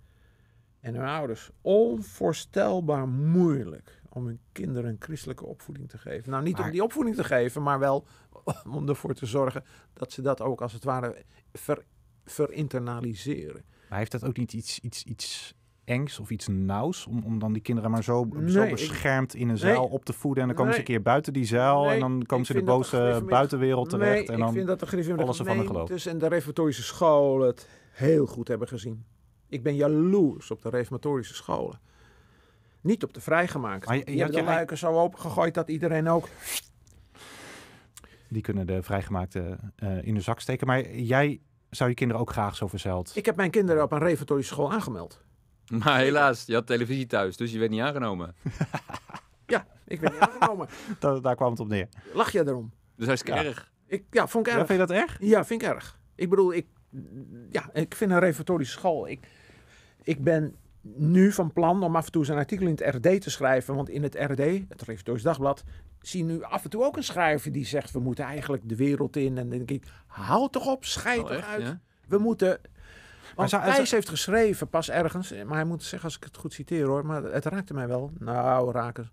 en hun ouders onvoorstelbaar moeilijk om hun kinderen een christelijke opvoeding te geven. Nou, niet om die opvoeding te geven, maar wel om ervoor te zorgen dat ze dat ook als het ware ver, verinternaliseren. Maar heeft dat ook niet iets, iets, iets engs of iets nauws. Om, om dan die kinderen maar zo, zo beschermd in een zaal op te voeden. En dan komen ze een keer buiten die zaal. en dan komen ze de boze buitenwereld terecht. en dan ik vind dat de alles ervan en de reformatorische scholen het heel goed hebben gezien. Ik ben jaloers op de reformatorische scholen. Niet op de vrijgemaakte. Maar je, je, je hebt de luiken zo gegooid dat iedereen ook... Die kunnen de vrijgemaakte eh, in de zak steken. Maar jij zou je kinderen ook graag zo verzeld. Ik heb mijn kinderen op een reformatorische school aangemeld. Maar helaas, je had televisie thuis, dus je werd niet aangenomen. ja, ik werd niet aangenomen. daar, daar kwam het op neer. Lach je erom? Dus hij is ja. erg. Ik, ja, vond ik erg. vind je dat erg? Ja, vind ik erg. Ik bedoel, ik, ja, ik vind een reformatorische school... Ik, ik ben nu van plan om af en toe zijn artikel in het RD te schrijven. Want in het RD, het Reformatorisch Dagblad, zie je nu af en toe ook een schrijver die zegt... we moeten eigenlijk de wereld in. En dan denk ik, hou toch op, scheid oh, eruit. We moeten maar zou, heeft geschreven pas ergens, maar hij moet zeggen als ik het goed citeer hoor, maar het raakte mij wel. Nou, raken.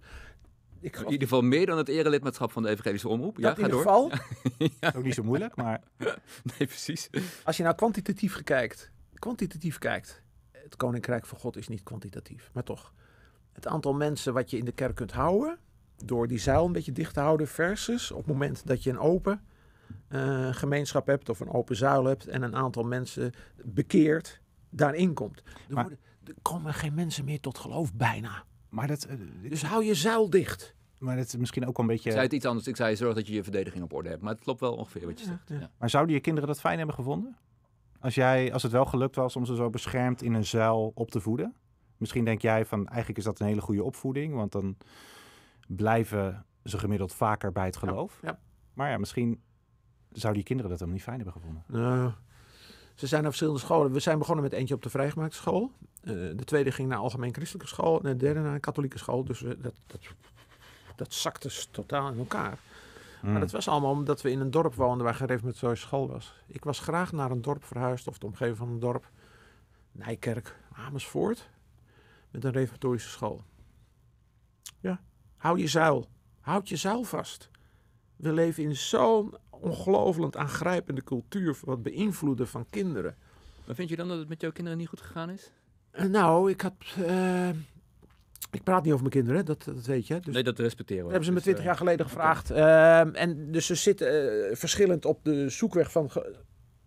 Ik In ieder geval meer dan het erelidmaatschap van de Evangelische Omroep. Dat ja, in ieder geval. Ook niet zo moeilijk, maar... nee, precies. Als je nou kwantitatief kijkt, kwantitatief kijkt, het Koninkrijk van God is niet kwantitatief, maar toch. Het aantal mensen wat je in de kerk kunt houden, door die zuil een beetje dicht te houden, versus op het moment dat je een open uh, gemeenschap hebt of een open zuil hebt en een aantal mensen bekeerd daarin komt. Er, worden, er komen geen mensen meer tot geloof bijna. Maar dat, eh, dus hou je zuil dicht. Maar dat is misschien ook een beetje. Ik zei iets anders. Ik zei: zorg dat je je verdediging op orde hebt. Maar het klopt wel ongeveer wat je zegt. Ja. Maar zouden je kinderen dat fijn hebben gevonden? Als, jij, als het wel gelukt was om ze zo beschermd in een zuil op te voeden? Misschien denk jij van eigenlijk is dat een hele goede opvoeding, want dan blijven ze gemiddeld vaker bij het geloof. ja. Maar ja, misschien zouden die kinderen dat dan niet fijn hebben gevonden? Nou, ze zijn naar verschillende scholen. We zijn begonnen met eentje op de vrijgemaakte school. Eh, de tweede ging naar algemeen christelijke school. En de derde naar een katholieke school. Dus dat, dat, dat zakte totaal in elkaar. Maar hmm. dat was allemaal omdat we in een dorp woonden waar geen zo'n school was. Ik was graag naar een dorp verhuisd of de omgeving van een dorp. Nijkerk, Amersfoort. Met een reformatorische school. Ja, hou je zuil. Houd je zuil vast. We leven in zo'n ongelooflijk aangrijpende cultuur wat beïnvloeden van kinderen. Maar vind je dan dat het met jouw kinderen niet goed gegaan is? Eh, nou, ik had. Eh, ik praat niet over mijn kinderen, dat, dat weet je. Dus nee, dat respecteren we. Hebben ze me twintig eh, jaar geleden gevraagd. Ehm, en dus ze zitten verschillend op de zoekweg van.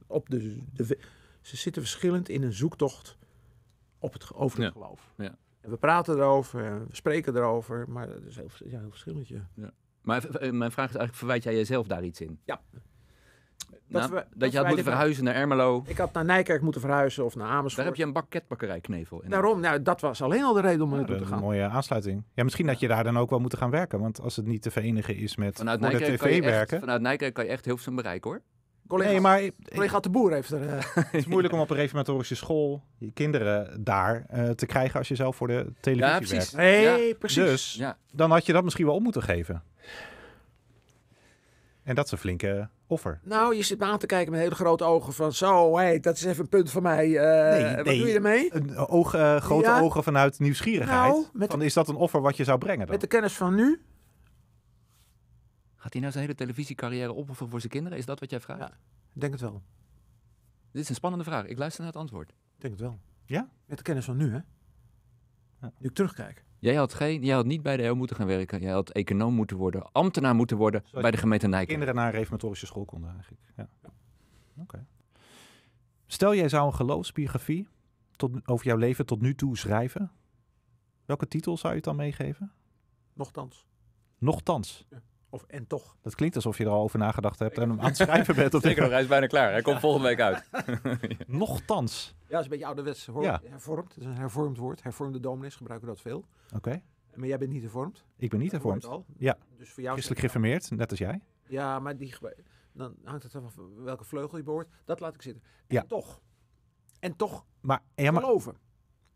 Op de, de, ze zitten verschillend in een zoektocht op het, over het geloof. Ja. En we praten erover, we spreken erover, maar dat is heel, ja, heel verschillend. Ja. Maar eh, mijn vraag is eigenlijk, verwijt jij jezelf daar iets in? Ja. Dat, nou, dat, je had moeten verhuizen naar Ermelo. Ik had naar Nijkerk moeten verhuizen of naar Amersfoort. Daar heb je een bakketbakkerij knevel in. Daarom, nou, dat was alleen al de reden om ja, naartoe te gaan. Een mooie aansluiting. Ja, misschien dat je daar dan ook wel moeten gaan werken. Want als het niet te verenigen is met vanuit Nijkerk tv werken. vanuit Nijkerk kan je echt heel veel bereik hoor. Collega, nee, maar, de Boer heeft er... Eh, het is moeilijk om op een reformatorische school je kinderen daar eh, te krijgen als je zelf voor de televisie ja, precies. werkt. ja. precies. Dus dan had je dat misschien wel op moeten geven. En dat is een flinke offer. Nou, je zit me aan te kijken met hele grote ogen van zo, hé, hey, dat is even een punt van mij. Uh, wat doe je ermee? Een oog, eh, grote ogen vanuit nieuwsgierigheid. Nou, met dan is dat een offer wat je zou brengen dan? Met de kennis van nu? Gaat hij nou zijn hele televisiecarrière opofferen voor zijn kinderen? Is dat wat jij vraagt? Ja, ik denk het wel. Dit is een spannende vraag. Ik luister naar het antwoord. Ik denk het wel. Ja? Met de kennis van nu, hè? Ja. Nu ik terugkijk. Jij had, geen, jij had niet bij de EO moeten gaan werken. Jij had econoom moeten worden, ambtenaar moeten worden bij de gemeente Nijkerk. Kinderen naar een reformatorische school konden eigenlijk. Ja. Stel jij zou een geloofsbiografie tot, over jouw leven tot nu toe schrijven. Welke titel zou je het dan meegeven? Nochtans. Nochtans? Ja. Of en toch. Dat klinkt alsof je er al over nagedacht hebt en hem aan het schrijven bent. Op Zeker nog, hij is bijna klaar. Hij komt volgende week uit. Nochtans. Ja, dat is een beetje ouderwets hervormd. Het is een hervormd woord. Hervormde dominees gebruiken we dat veel. Oké. Maar jij bent niet hervormd. Ik ben niet hervormd. Ja. Dus voor jou Christelijk geformeerd. net als jij. Ja, maar die, dan hangt het af welke vleugel je behoort. Dat laat ik zitten. En ja. toch. En toch maar, ja, maar, geloven.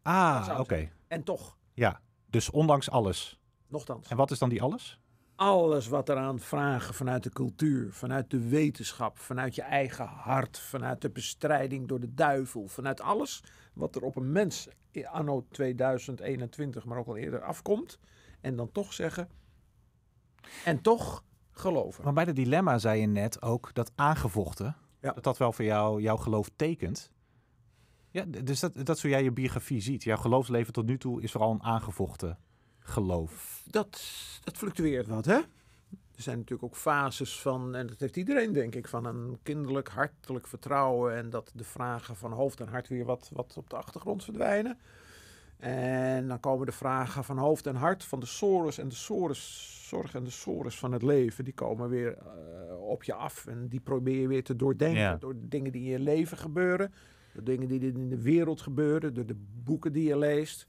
Ah, oké. En toch. Ja, dus ondanks alles. Nochtans. En wat is dan die alles? alles wat eraan vragen vanuit de cultuur, vanuit de wetenschap, vanuit je eigen hart, vanuit de bestrijding door de duivel, vanuit alles wat er op een mens anno 2021, maar ook al eerder afkomt. En dan toch zeggen, en toch geloven. Maar bij de dilemma zei je net ook dat aangevochten, dat dat wel voor jou jouw geloof tekent. Ja, dus dat, dat zo jij je biografie ziet. Jouw geloofsleven tot nu toe is vooral een aangevochten geloof? Dat, dat fluctueert wat, hè? Er zijn natuurlijk ook fases van, en dat heeft iedereen denk ik, van een kinderlijk hartelijk vertrouwen en dat de vragen van hoofd en hart weer wat, wat op de achtergrond verdwijnen. En dan komen de vragen van hoofd en hart, van de sores en de sores, zorg en de sores van het leven, die komen weer eh, op je af en die probeer je weer te doordenken door dingen die in je leven gebeuren, door dingen die in de wereld gebeuren, door de boeken die je leest.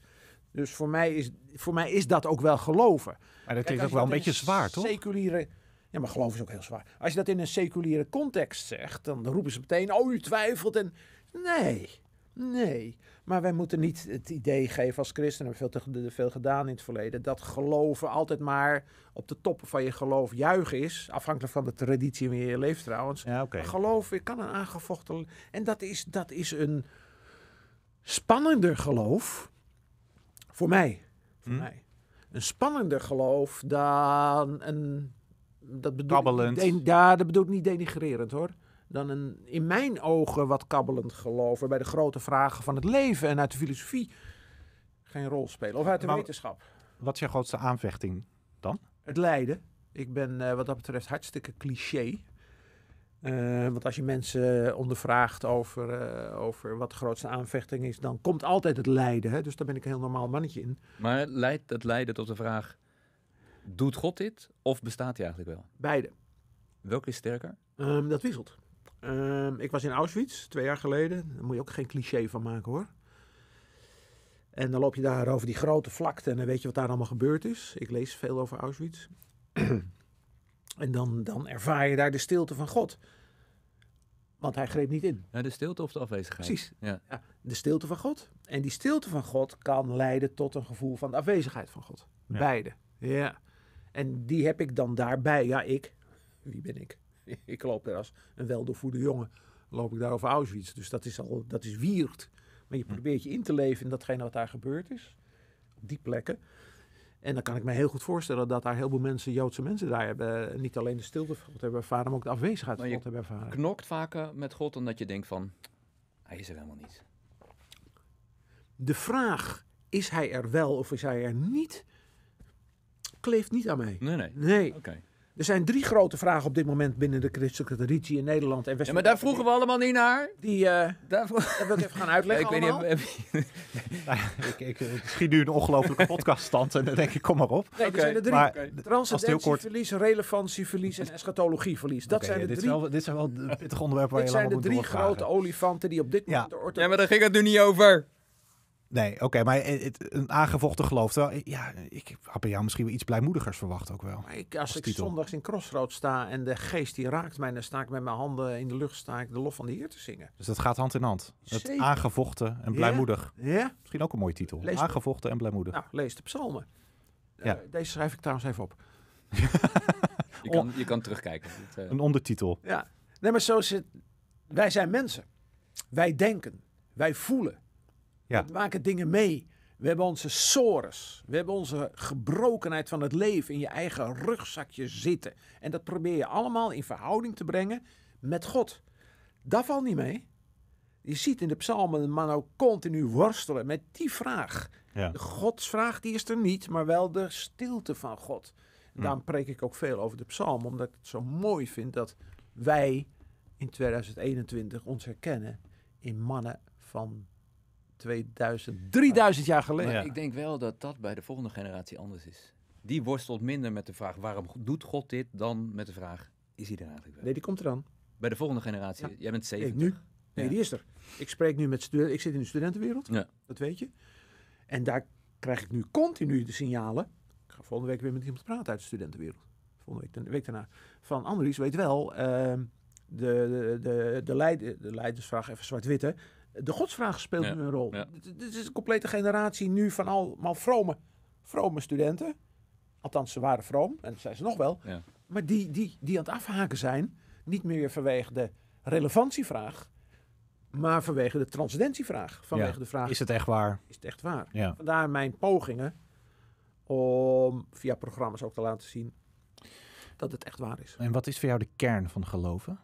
Dus voor mij is, voor mij is dat ook wel geloven. Maar dat is ook wel een beetje zwaar, toch? Seculiere, ja, maar geloven is ook heel zwaar. Als je dat in een seculiere context zegt, dan roepen ze meteen: Oh, u twijfelt. En nee, nee. Maar wij moeten niet het idee geven als christenen, hebben veel, te, veel gedaan in het verleden, dat geloven altijd maar op de top van je geloof juichen is. Afhankelijk van de traditie waarin je leeft trouwens. Ja, okay. kan een aangevochten. En dat is, dat is een spannender geloof voor mij. Voor hm? mij. Een spannender geloof dan een. Dat bedoel, kabbelend. ja, dat bedoel niet denigrerend hoor. Dan een in mijn ogen wat kabbelend geloof. Waarbij de grote vragen van het leven en uit de filosofie geen rol spelen. Of uit de wetenschap. Wat is jouw grootste aanvechting dan? Het lijden. Ik ben eh, wat dat betreft hartstikke cliché. Eh, want als je mensen ondervraagt over, eh, over wat de grootste aanvechting is, dan komt altijd het lijden. Hè? Dus daar ben ik een heel normaal mannetje in. Maar leidt dat lijden tot de vraag: doet God dit of bestaat hij eigenlijk wel? Beide. Welke is sterker? Ehm, dat wisselt. Ehm, ik was in Auschwitz twee jaar geleden. Daar moet je ook geen cliché van maken hoor. En dan loop je daar over die grote vlakte en dan weet je wat daar allemaal gebeurd is. Ik lees veel over Auschwitz. En dan, dan ervaar je daar de stilte van God. Want hij greep niet in. Ja, de stilte of de afwezigheid. Precies. Ja. de stilte van God. En die stilte van God kan leiden tot een gevoel van de afwezigheid van God. Beide. Ja. En die heb ik dan daarbij. Ja, ik. Wie ben ik? Ik loop er als een weldoorvoede jongen. Loop ik daar over Auschwitz. Dus dat is al, dat is wierd. Maar je hm. probeert je in te leven in datgene wat daar gebeurd is. Op die plekken. En dan kan ik me heel goed voorstellen dat daar heel veel mensen, Joodse mensen daar hebben, eh, niet alleen de stilte van God hebben ervaren, maar ook de afwezigheid van God hebben ervaren. knokt vaker met God omdat je denkt van, hij is er helemaal niet. De vraag, is hij er wel of is hij er niet, kleeft niet aan mij. Nee, nee. Nee. Oké. Er zijn drie grote vragen op dit moment binnen de christelijke traditie in Nederland en West. Ja, maar daar vroegen we allemaal niet naar. Die, uh, daar dat wil ik even gaan uitleggen. ik weet niet. Nou ik, ik, schiet nu een ongelofelijke podcaststand en dan denk ik, kom maar op. Nee, okay. zijn er drie. Maar, transcendentieverlies, relevantieverlies en eschatologieverlies. Dat zijn de dit drie. Is wel, dit zijn wel pittige onderwerpen waar je lang moet Dit zijn de drie grote olifanten die op dit moment ja. de Ja, maar daar ging het nu niet over. Nee, oké, maar het, een aangevochten geloof. Terwijl, ja, ik had bij jou misschien wel iets blijmoedigers verwacht ook wel. ik, als, ik zondags in Crossroads sta en de geest die raakt mij, dan sta ik met mijn handen in de lucht, sta ik de lof van de Heer te zingen. Dus dat gaat hand in hand. Het aangevochten en blijmoedig. Ja? Misschien ook een mooie titel. Lees aangevochten en blijmoedig. Nou, lees de psalmen. Eh, deze schrijf ik trouwens even op. je, kan, je kan terugkijken. Eh, een ondertitel. Ja. Nee, maar zo is Wij zijn mensen. Wij denken. Wij voelen. Ja. We maken dingen mee. We hebben onze sores. We hebben onze gebrokenheid van het leven in je eigen rugzakje zitten. En dat probeer je allemaal in verhouding te brengen met God. Dat valt niet mee. Je ziet in de psalmen een man ook continu worstelen met die vraag. De godsvraag die is er niet, maar wel de stilte van God. En hm. daarom preek ik ook veel over de psalm, omdat ik het zo mooi vind dat wij in 2021 ons herkennen in mannen van 2000, 3000 jaar geleden. ik denk wel dat dat bij de volgende generatie anders is. Die worstelt minder met de vraag waarom doet God dit dan met de vraag is hij er eigenlijk wel? Nee, die komt er dan. Bij de volgende generatie. Jij bent zeven. Nee, nu? Nee, die is er. Ik spreek nu met studenten. Ik zit in de studentenwereld. Ja. Dat weet je. En daar krijg ik nu continu de signalen. Ik ga volgende week weer met iemand praten uit de studentenwereld. Volgende week, de week daarna. Van Andries weet wel, ehm, de, de, de, leid, de leiders, even zwart-witte. De godsvraag speelt nu een rol. Dit is een complete generatie nu van allemaal vrome, vrome studenten. Althans, ze waren vroom en dat zijn ze nog wel. Maar die, die, die aan het afhaken zijn, niet meer vanwege de relevantievraag, maar vanwege de transcendentievraag. Vanwege de vraag: Is het echt waar? Is het echt waar? Ja. Vandaar mijn pogingen om via programma's ook te laten zien dat het echt waar is. En wat is voor jou de kern van geloven?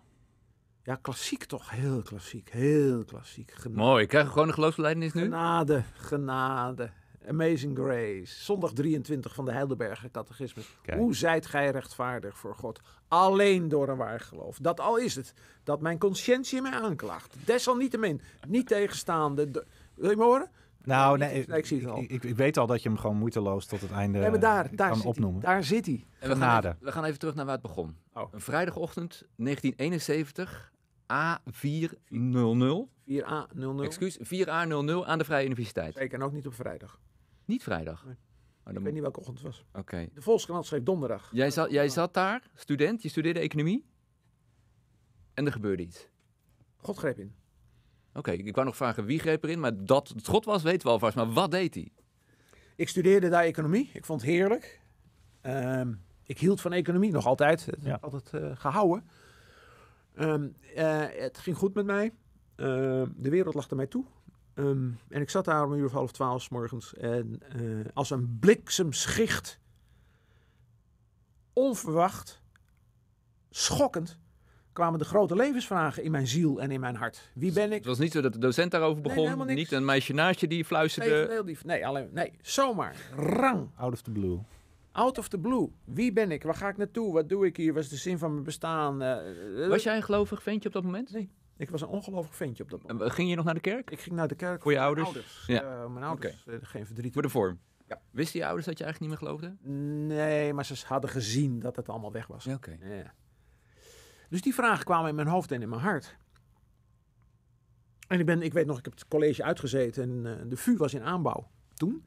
Ja, klassiek toch. Heel klassiek. Heel klassiek. Mooi. krijg we gewoon de geloofsbelijdenis nu? Genade. Genade. Amazing Grace. Zondag 23 van de Heidelberger Catechismus. Hoe zijt gij rechtvaardig voor God? Alleen door een waar geloof. Dat al is het. Dat mijn conscientie mij aanklaagt. Desalniettemin. Niet tegenstaande. Wil je me horen? Nou, nee, ik, ik zie het al. Ik, ik, weet al dat je hem gewoon moeiteloos tot het einde nee, daar, daar kan opnoemen. daar zit hij. En we gaan, even, terug naar waar het begon. Oh. Een vrijdagochtend 1971 A400. 4A00. Excuus, 4A00 aan de Vrije Universiteit. Zeker, en ook niet op vrijdag. Niet vrijdag? Oh, dan... Ik weet niet welke ochtend het was. Oké. De Volkskrant schreef donderdag. Jij zat, jij zat daar, student, je studeerde economie. En er gebeurde iets. God greep in. Oké, ik wou nog vragen wie greep erin, maar dat het God was weten we alvast. Maar wat deed hij? Ik studeerde daar economie. Ik vond het heerlijk. Ehm, ik hield van economie nog altijd. Ja. Altijd eh, gehouden. Ehm, eh, het ging goed met mij. Ehm, de wereld lag lachte mij toe. Ehm, en ik zat daar om een uur of half twaalf s morgens. En eh, als een bliksemschicht, onverwacht, schokkend, kwamen de grote levensvragen in mijn ziel en in mijn hart. Wie dus ben ik? Het was niet zo dat de docent daarover begon. niet een meisje naast je die fluisterde. Nee, alleen, nee, zomaar. Rang. Out of the blue. Out of the blue. Wie ben ik? Waar ga ik naartoe? Wat doe ik hier? Wat is de zin van mijn bestaan? Eh, eh, was jij een gelovig ventje op dat moment? Nee. Ik was een ongelovig ventje op dat moment. ging je nog naar de kerk? Ik ging naar de kerk. Voor je ouders? ouders. Ja. Eh, mijn ouders. geen verdriet. Voor de vorm? Ja. Wisten je ouders dat je eigenlijk niet meer geloofde? Nee, maar ze hadden gezien dat het allemaal weg was. Oké. Dus die vragen kwamen in mijn hoofd en in mijn hart. En ik, ben, ik weet nog, ik heb het college uitgezeten en de VU was in aanbouw toen.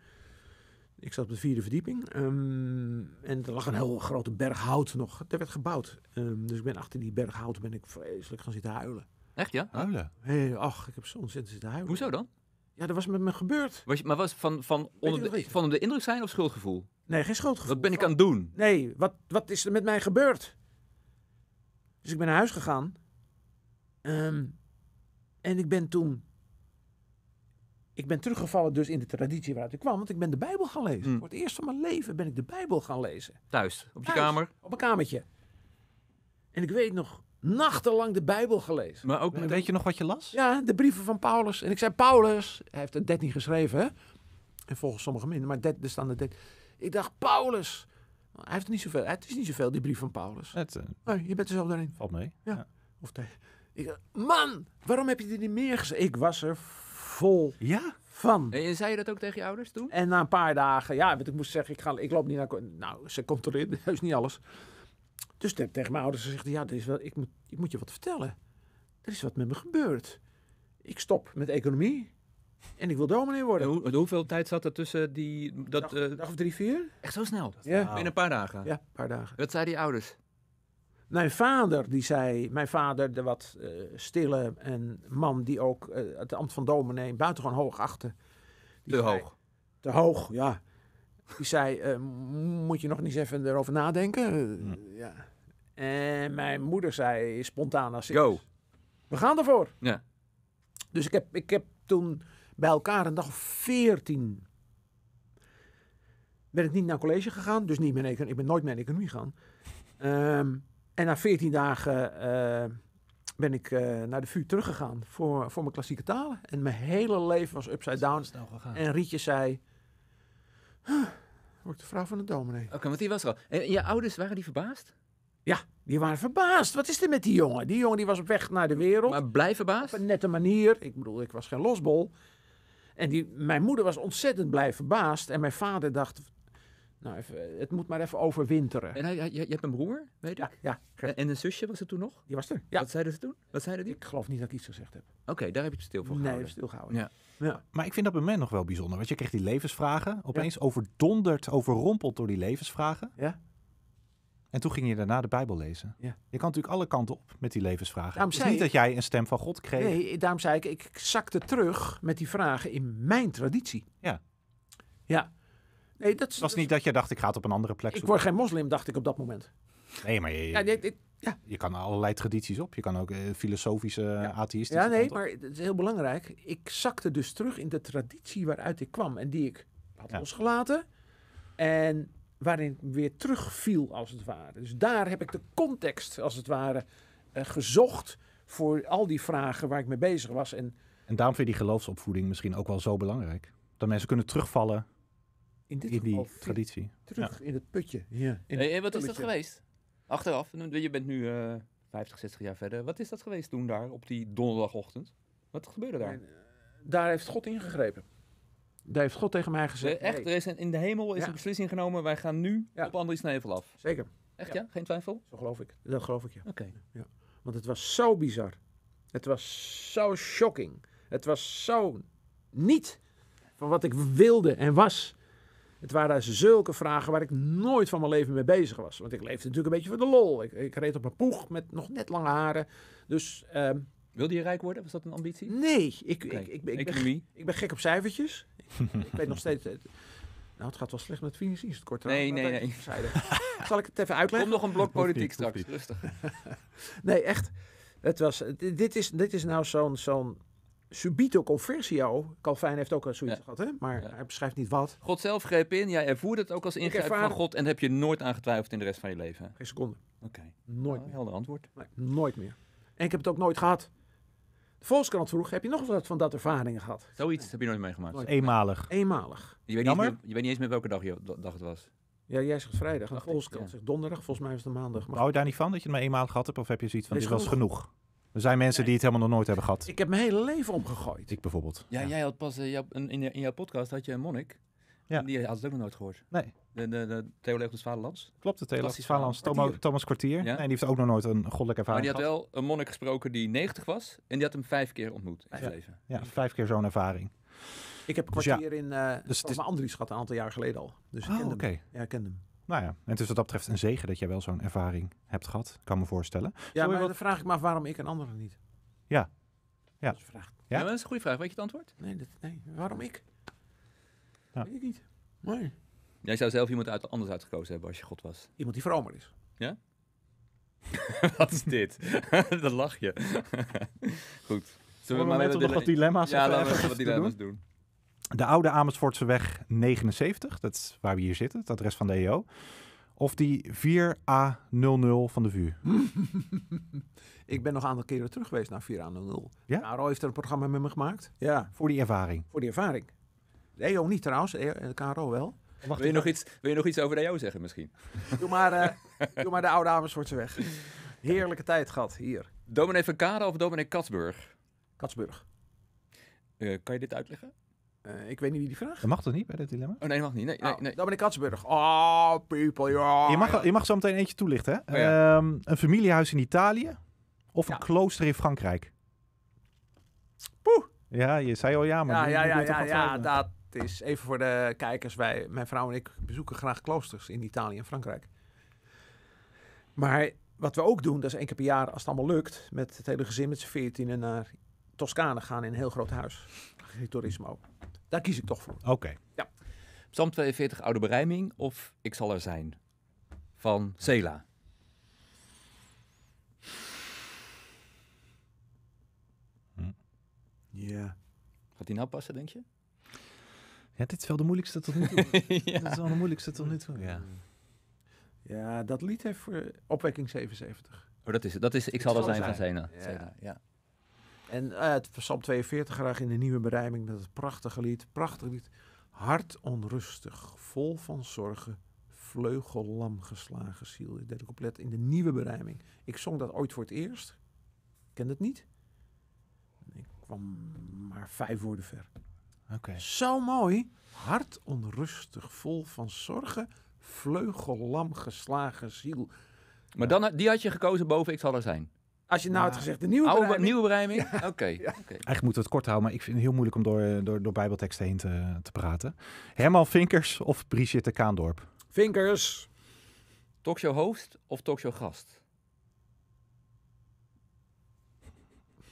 Ik zat op de vierde verdieping ehm, en er lag een heel grote berg hout nog. Er werd gebouwd. Ehm, dus ik ben achter die berg hout ben ik vreselijk gaan zitten huilen. Echt ja? Huilen? Hey, ach, ik heb zo ontzettend zitten huilen. Hoezo dan? Ja, dat was met me gebeurd. maar was van, van, onder de, van de indruk zijn of schuldgevoel? Nee, geen schuldgevoel. Wat ben ik aan het doen? Nee, wat, wat is er met mij gebeurd? Dus ik ben naar huis gegaan. Ehm, en ik ben toen ik ben teruggevallen dus in de traditie waaruit ik kwam, want ik ben de Bijbel gaan lezen. Mm. Voor het eerst van mijn leven ben ik de Bijbel gaan lezen. Thuis, op je kamer? Op een kamertje. En ik weet nog, nachtenlang de Bijbel gelezen. Maar ook, weet je nog wat je las? Ja, de brieven van Paulus. En ik zei, Paulus, hij heeft er 13 geschreven, hè? En volgens sommige minder, maar dat, er staan er Ik dacht, Paulus, hij heeft niet zoveel, het is niet zoveel, die brief van Paulus. Het, uh, je bent er zelf daarin. Valt mee. Ja. Of tegen. Man, waarom heb je er niet meer gezegd? Ik was er vol ja. van. En zei je dat ook tegen je ouders toen? En na een paar dagen, ja, want ik moest zeggen, ik, ga, ik loop niet naar... Nou, ze komt erin, dat is niet alles. Dus tegen mijn ouders gezegd, ja, dit is wel, ik, moet, ik moet je wat vertellen. Er is wat met me gebeurd. Ik stop met economie. En ik wil dominee worden. Hoe, hoeveel tijd zat er tussen die... Dat, dag, eh, of drie, vier? Echt zo snel? Ja. In een paar dagen? Ja, paar dagen. Wat zei die ouders? Mijn vader, die zei, mijn vader, de wat eh, stille en man die ook eh, het ambt van dominee buitengewoon hoog achtte. te hoog. Te hoog, ja. Die zei, eh, moet je nog niet eens even erover nadenken? Hm. ja. En mijn moeder zei spontaan als ik. Go. We gaan ervoor. Ja. Dus ik heb, ik heb toen bij elkaar een dag of veertien ben ik niet naar college gegaan. Dus niet meer ik ben nooit meer de economie gegaan. Um, en na 14 dagen eh, ben ik eh, naar de vuur teruggegaan voor, voor mijn klassieke talen. En mijn hele leven was upside down. En Rietje zei, huh, word de vrouw van de dominee. Oké, want die was er al. En je ouders, waren die verbaasd? Ja, die waren verbaasd. Wat is er met die jongen? Die jongen die was op weg naar de wereld. Maar blij verbaasd? Op een nette manier. Ik bedoel, ik was geen losbol. En die, mijn moeder was ontzettend blij verbaasd. En mijn vader dacht, nou eh, het moet maar even overwinteren. En hij, je, hebt een broer, weet je? Ja, En, een zusje was er toen nog? Die was er, ja. Wat zeiden ze toen? Wat zeiden die? Ik geloof niet dat ik iets gezegd heb. Oké, daar heb je het stil voor gehouden. Nee, stilgehouden. Ja. ja. Maar ik vind dat bij mij nog wel bijzonder. Want je kreeg die levensvragen. Opeens overdonderd, overrompeld door die levensvragen. Ja. En toen ging je daarna de Bijbel lezen. Ja. Je kan natuurlijk alle kanten op met die levensvragen. het is niet ik, dat jij een stem van God kreeg. Nee, daarom zei ik, ik zakte terug met die vragen in mijn traditie. Ja. Ja, Nee, dat was dat, niet dat je dacht, ik ga het op een andere plek zoeken. Ik word geen moslim, dacht ik op dat moment. Nee, maar je, ja, dit, ja. je kan allerlei tradities op. Je kan ook eh, filosofische, ja. Eh, atheïstische... Ja, nee, maar het is heel belangrijk. Ik zakte dus terug in de traditie waaruit ik kwam. En die ik had losgelaten. En waarin ik weer terugviel, als het ware. Dus daar heb ik de context, als het ware, eh, gezocht... voor al die vragen waar ik mee bezig was. En, en daarom vind je die geloofsopvoeding misschien ook wel zo belangrijk. Dat mensen kunnen terugvallen in dit die traditie. Terug in het putje. Ja. wat is dat geweest? Achteraf, je bent nu uh, 50, 60 jaar verder. Wat is dat geweest toen daar op die donderdagochtend? Wat gebeurde daar? Eh, daar heeft God ingegrepen. Daar heeft God tegen mij gezegd. echt, er is in de hemel is een beslissing genomen. Wij gaan nu op Andries Nevel af. Zeker. Echt ja. Geen twijfel? Zo geloof ik. Dat geloof ik, ja. Oké. Ja. Want het was zo bizar. Het was zo shocking. Het was zo niet van wat ik wilde en was. Het waren dus zulke vragen waar ik nooit van mijn leven mee bezig was. Want ik leefde natuurlijk een beetje voor de lol. Ik, ik reed op mijn poeg met nog net lange haren. Dus. Ehm, wilde je rijk worden? Was dat een ambitie? Nee, ik, ik, ik, ben, ik, ben, ik ben gek op cijfertjes. ik weet nog steeds. Nou, het gaat wel slecht met korter. Nee, nee, nee. Zal ik het even uitleggen? Kom nog een blok politiek straks. Rustig. nee, echt. Het was, dit, is, dit is nou zo'n zo'n subito conversio. Calvijn heeft ook zoiets gehad, hè? maar hij beschrijft niet wat. God zelf greep in, jij ervoerde het ook als ingrijpen van God en heb je nooit aangetwijfeld in de rest van je leven. Geen seconde. Oké. Nooit ah, meer. Helder antwoord. nooit meer. En ik heb het ook nooit gehad. De Volkskrant vroeg, heb je nog wat van dat ervaringen gehad? Zoiets heb je nooit meegemaakt? Eenmalig. Eenmalig. Je weet, Niet eens meer, je weet niet eens meer welke dag, je, dag het was. Ja, jij zegt vrijdag. de Volkskrant zegt donderdag. Volgens mij was het maandag. Maar... Hou je daar niet van dat je het maar eenmalig gehad hebt? Of heb je zoiets van, dit was genoeg? Er zijn mensen die het helemaal nog nooit hebben gehad. Ik heb mijn hele leven omgegooid. Ik bijvoorbeeld. Ja, jij had pas eh, in, in, jouw podcast had je een monnik. Ja. En die had het ook nog nooit gehoord. Nee. De, de, de Theoloog des Vaderlands. Klopt, de Theoloog des Vaderlands. Thomas, Thomas Kwartier. En die heeft ook nog nooit een goddelijke ervaring gehad. Maar die had wel een monnik gesproken die 90 was. En die had hem vijf keer ontmoet in zijn leven. Ja, vijf keer zo'n ervaring. Ik heb een dus kwartier in... Uh, dus het is... Andries gehad een aantal jaar geleden al. Dus oh, ik Ja, ik kende hem. Nou ja, en het is wat dat betreft een zegen dat jij wel zo'n ervaring hebt gehad, kan me voorstellen. Ja, maar dan vraag ik me af waarom ik en anderen niet. Ja. Ja. Dat is, een goede vraag. Weet je het antwoord? Nee, dat, nee. waarom ik? Weet ik niet. Mooi. Jij zou zelf iemand uit, anders uitgekozen hebben als je God was. Iemand die vromer is. Ja? wat is dit? dat lach je. Goed. Zullen we maar nog wat dilemma's, ja, even, even wat dilemma's doen? de oude weg 79, dat is waar we hier zitten, het adres van de EO. Of die 4A00 van de vuur. ik ben nog een aantal keren terug geweest naar 4A00. Ja? Aro heeft er een programma met me gemaakt. Ja. Voor die ervaring. Voor die ervaring. De EO niet trouwens, e eh, de wel. wil, je nog iets, wil je nog iets over de EO zeggen misschien? Doe maar, eh, doe maar de oude weg. Heerlijke tijd gehad hier. Dominee van Kade of dominee Katsburg? Katsburg. Eh, kan je dit uitleggen? Eh, ik weet niet wie die vraagt. Dat mag toch niet bij dit dilemma? Oh nee, mag niet. Nee, nee, oh, nee. Dan ben ik Katzenburg. Oh, people, ja. Je mag, je mag zo meteen eentje toelichten. Hè? Oh, ehm, een familiehuis in Italië of een klooster in Frankrijk? Poeh. Ja, je zei al ja, maar... Ja, ja, ja, ja, dat is even voor de kijkers. Wij, mijn vrouw en ik bezoeken graag kloosters in Italië en Frankrijk. Maar wat we ook doen, dat is één keer per jaar, als het allemaal lukt, met het hele gezin met z'n veertienen naar Toscane gaan in een heel groot huis. Agriturismo. Daar kies ik toch voor. Oké. Ja. Psalm 42, Oude Berijming of Ik zal er zijn van Sela. Hm. Ja. Gaat die nou passen, denk je? Ja, dit is wel de moeilijkste tot nu toe. Dat is wel de moeilijkste tot nu toe, ja. Ja, dat lied heeft voor Opwekking 77. Oh, dat is het. Dat is Ik zal er zijn, van Zena. Ja. ja. En uh, het Psalm 42 graag in de nieuwe berijming. Dat is prachtige lied. Prachtig lied. Hart onrustig, vol van zorgen, vleugellam geslagen ziel. Ik deed het compleet in de nieuwe berijming. Ik zong dat ooit voor het eerst. Ik kende het niet. Ik kwam maar vijf woorden ver. Oké. Zo mooi. Hart onrustig, vol van zorgen, vleugellam geslagen ziel. Maar dan, eh, die had je gekozen boven Ik zal er zijn. Als je nou had gezegd de nieuwe Oude, Nieuwe berijming? Oké. Eigenlijk moeten we het kort houden, maar ik vind het heel moeilijk om door, eh, door, door bijbelteksten heen te, te praten. Herman Vinkers of Brigitte Kaandorp? Vinkers. Talkshow host of talkshow gast?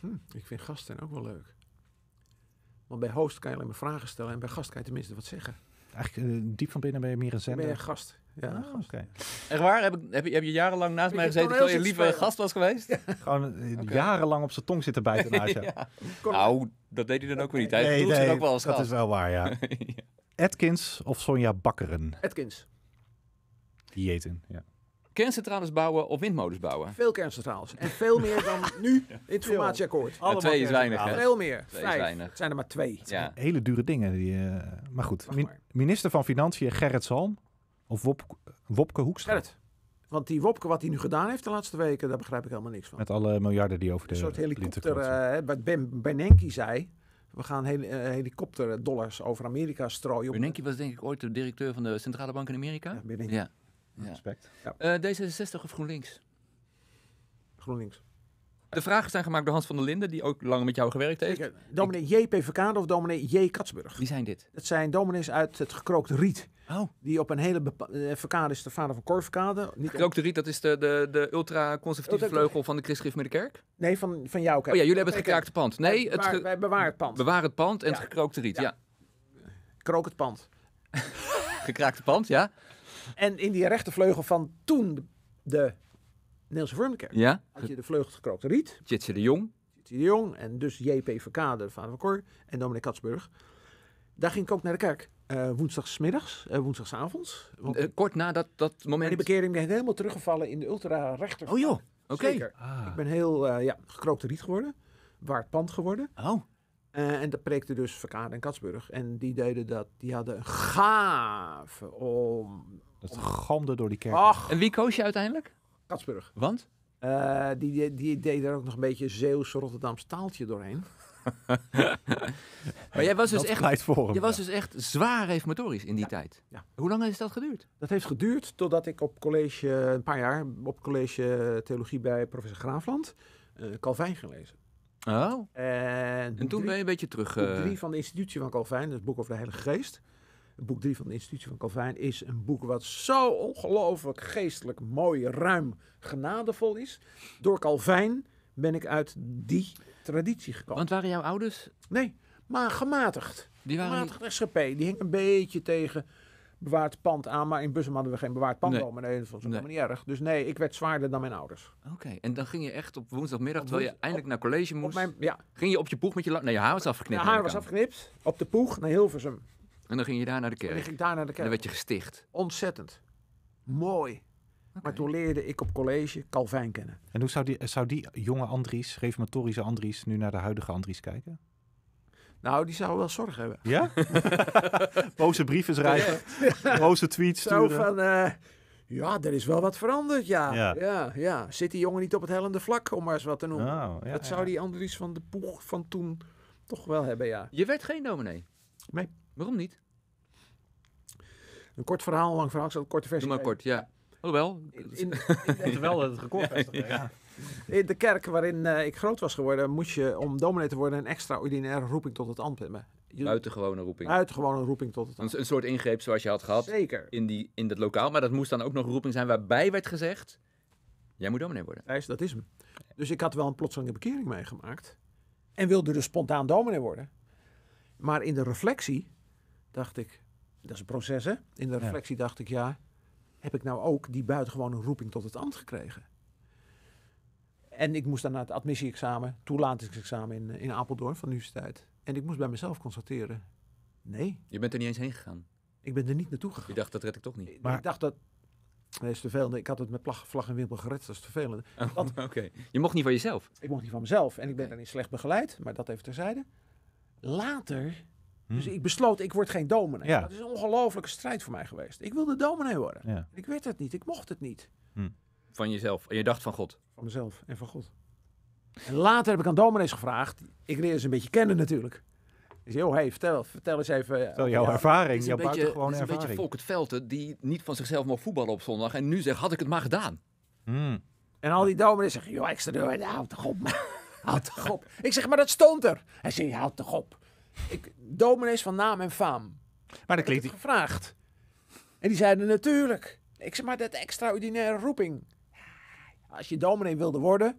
Hm, ik vind gasten ook wel leuk. Want bij host kan je alleen maar vragen stellen en bij gast kan je tenminste wat zeggen. Eigenlijk eh, diep van binnen ben je meer een zender? gast. Ja, ah, Echt waar? Heb, ik, heb, je, je jarenlang naast mij gezeten terwijl je liever gast was geweest? Gewoon eh, jarenlang op zijn tong zitten bijten naast Nou, dat deed hij dan ook weer niet. Hij nee, nee, ook wel als dat is wel waar, ja. ja. Atkins of Sonja Bakkeren? Atkins. Die eten, ja kerncentrales bouwen of windmolens bouwen? Veel kerncentrales. En veel meer dan nu informatieakkoord. Ja, twee is weinig. Hè? Veel meer. Twee Is weinig. Het zijn er maar twee. Hele dure dingen. Die, eh, maar goed. Minister van Financiën Gerrit Salm of eh, Wopke Hoekstra? Gerrit. Want die Wopke, wat hij nu gedaan heeft de laatste weken, daar begrijp ik helemaal niks van. Met alle miljarden die over de... Een soort helikopter, uh, ben, zei, we gaan hel helikopterdollars over Amerika strooien. Bernanke was denk ik ooit de directeur van de Centrale Bank in Amerika. Ja. Respect. Eh, D66 of GroenLinks? GroenLinks. De vragen zijn gemaakt door Hans van der Linden, die ook lang met jou gewerkt heeft. Zeker. Dominee J. P. Verkade of dominee J. Katsburg? Wie zijn dit? Het zijn dominees uit het gekrookte riet. Oh. Die op een hele bepaalde... Eh, verkade is de vader van Cor Verkade. gekrookte riet, dat is de, de, de ultra-conservatieve oh, vleugel van de Christgriff met kerk? Nee, van, van jou. Kijk. Oh ja, jullie hebben het gekraakte pand. Nee, het ge... bewaren het pand. Bewaar het pand en het gekrookte riet, ja. ja. Krook het pand. gekraakte pand, ja. En in die rechtervleugel van toen de Nederlandse Vormkerk ja? had je de vleugel gekrookte riet. de Jong. Jitsje de Jong en dus JP Verkade, vader van Cor en Dominic Katsburg. Daar ging ik ook naar de kerk. Uh, woensdagsmiddags, uh, woensdagsavonds. Eh, kort na dat, dat moment. Maar die bekering ben ik helemaal teruggevallen in de ultra-rechter. Oh joh, oké. Ah. Ik ben heel ja, gekrookte riet geworden, waard pand geworden. Oh. en dat preekte dus Verkade en Katsburg. En die deden dat, die hadden een gave om het galmde door die kerk. Ach, En wie koos je uiteindelijk? Katsburg. Want? Eh, die, die, deed daar ook nog een beetje Zeeuws-Rotterdams taaltje doorheen. Maar jij was dus, echt, voor hem. was dus echt zwaar reformatorisch in die tijd. ja. Hoe lang is dat geduurd? Dat heeft geduurd totdat ik op college, een paar jaar, op college theologie bij professor Graafland, eh Calvijn gelezen. Oh. En, toen ben je een beetje terug... eh, drie van de institutie van Calvin, dus Boek over de Heilige Geest boek 3 van de institutie van Calvijn is een boek wat zo ongelooflijk geestelijk mooi, ruim, genadevol is. Door Calvijn ben ik uit die traditie gekomen. Want waren jouw ouders? Nee, maar gematigd. Die waren gematigd niet... SGP. Die hing een beetje tegen bewaard pand aan. Maar in Bussum hadden we geen bewaard pand nee. Nee, dat was helemaal niet erg. Dus nee, ik werd zwaarder dan mijn ouders. Oké, en dan ging je echt op woensdagmiddag, op terwijl je eindelijk naar college moest. Mijn, ja. Ging je op je poeg met je... Nee, je haar was afgeknipt. Ja, haar was afgeknipt. Op de poeg naar Hilversum. En dan ging je daar naar de kerk? Dan daar En dan werd je gesticht? Ontzettend. Mooi. Maar toen leerde ik op college Calvin kennen. En hoe zou die, zou die jonge Andries, reformatorische Andries, nu naar de huidige Andries kijken? Nou, die zou wel zorg hebben. Ja? Boze brieven schrijven, ja. boze tweets sturen. Zo van, eh, ja, er is wel wat veranderd, ja. ja. Ja. Zit die jongen niet op het hellende vlak, om maar eens wat te noemen. Oh, dat zou die Andries van de Poeg van toen toch wel hebben, ja. Je werd geen dominee? Nee. Waarom niet? Een kort verhaal, lang verhaal. Ik zal korte versie. Doe maar kort, ja. Alhoewel. terwijl dat het gekort was. Ja. In de kerk waarin eh, ik groot was geworden, moest je om dominee te worden een extraordinaire roeping tot het ambt hebben. de gewone roeping. gewone roeping tot het ambt. Een, soort ingreep zoals je had gehad. Zeker. In, die, in dat lokaal. Maar dat moest dan ook nog een roeping zijn waarbij werd gezegd, jij moet dominee worden. Juist, dat is hem. Dus ik had wel een plotselinge bekering meegemaakt. En wilde dus spontaan dominee worden. Maar in de reflectie dacht ik, dat is een proces hè. In de reflectie dacht ik, ja, heb ik nou ook die buitengewone roeping tot het ambt gekregen? En ik moest dan naar het admissie-examen, toelatingsexamen in, eh, in Apeldoorn van de universiteit. En ik moest bij mezelf constateren, nee. Je bent er niet eens heen gegaan? Ik ben er niet naartoe gegaan. Je dacht, dat red ik toch niet? Maar... Ik dacht dat, Nee, is te veel. Ik had het met plag, vlag en wimpel gered. Dat is te veel. Oh, oké. Je mocht niet van jezelf? Ik mocht niet van mezelf. En ik ben niet slecht begeleid. Maar dat even terzijde. Later Hm? Dus ik besloot, ik word geen dominee. Ja. Dat is een ongelofelijke strijd voor mij geweest. Ik wilde dominee worden. Ik werd het niet, ik mocht het niet. Hm. Van jezelf. En je dacht van God? Van mezelf en van God. En later heb ik aan dominees gevraagd. Ik leer ze een beetje kennen natuurlijk. Dus joh, hey, vertel, vertel eens even. jouw ervaring, jouw buitengewone ervaring. een beetje het die niet van zichzelf mocht voetballen op zondag. En nu zegt, had ik het maar gedaan. Hm. En al die dominees zeggen, joh, ik sta er, houd toch op. houd toch op. Ik zeg, maar dat stond er. Hij zegt, houd toch op ik, dominees van naam en faam. Maar dat klinkt... Ik gevraagd. En die zeiden natuurlijk. Ik zeg maar, dat extraordinaire roeping. Als je dominee wilde worden,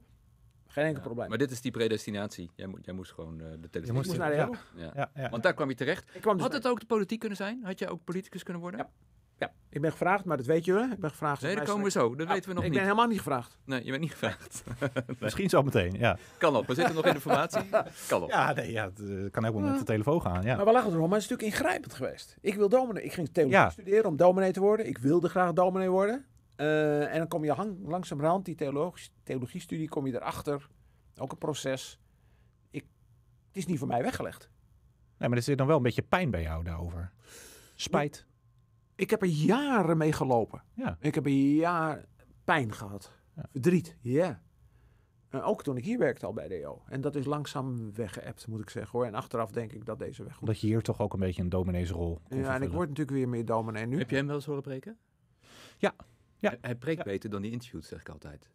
geen enkel probleem. Maar dit is die predestinatie. Jij, jij moest gewoon eh, de televisie. Je moest naar de ja. Ja. ja. Want daar kwam je terecht. Ik kwam dus Had het ook de politiek kunnen zijn? Had je ook politicus kunnen worden? Ja. Ja, ik ben gevraagd, maar dat weet je. Hè? Ik ben gevraagd. Nee, daar komen we zo. Dat weten we nog niet. Ik ben helemaal niet gevraagd. Nee, je bent niet gevraagd. Misschien zo meteen, ja. Kan op. We zitten nog in de formatie. Kan op. Ja, nee, ja, het eh, kan ook ja. met de telefoon gaan. Ja. Maar we lachen erom. Maar het is natuurlijk ingrijpend geweest. Ik wil dominee. Ik ging theologie studeren om dominee te worden. Ik wilde graag dominee worden. Eh, en dan kom je langzaam rand die theologie-studie, kom je erachter. Ook een proces. Ik, het is niet voor mij weggelegd. Nee, maar er zit dan wel een beetje pijn bij jou daarover. Spijt. Ik heb er jaren mee gelopen. Ja. Ik heb een jaar pijn gehad. Verdriet, ja. ook toen ik hier werkte al bij DO. En dat is langzaam weggeëpt, moet ik zeggen hoor. En achteraf denk ik dat deze weg Dat je hier toch ook een beetje een domineesrol Ja, en ik word natuurlijk weer meer dominee nu. Heb jij hem wel eens horen breken? Ja. ja. Hij, preekt beter dan die interviews zeg ik altijd.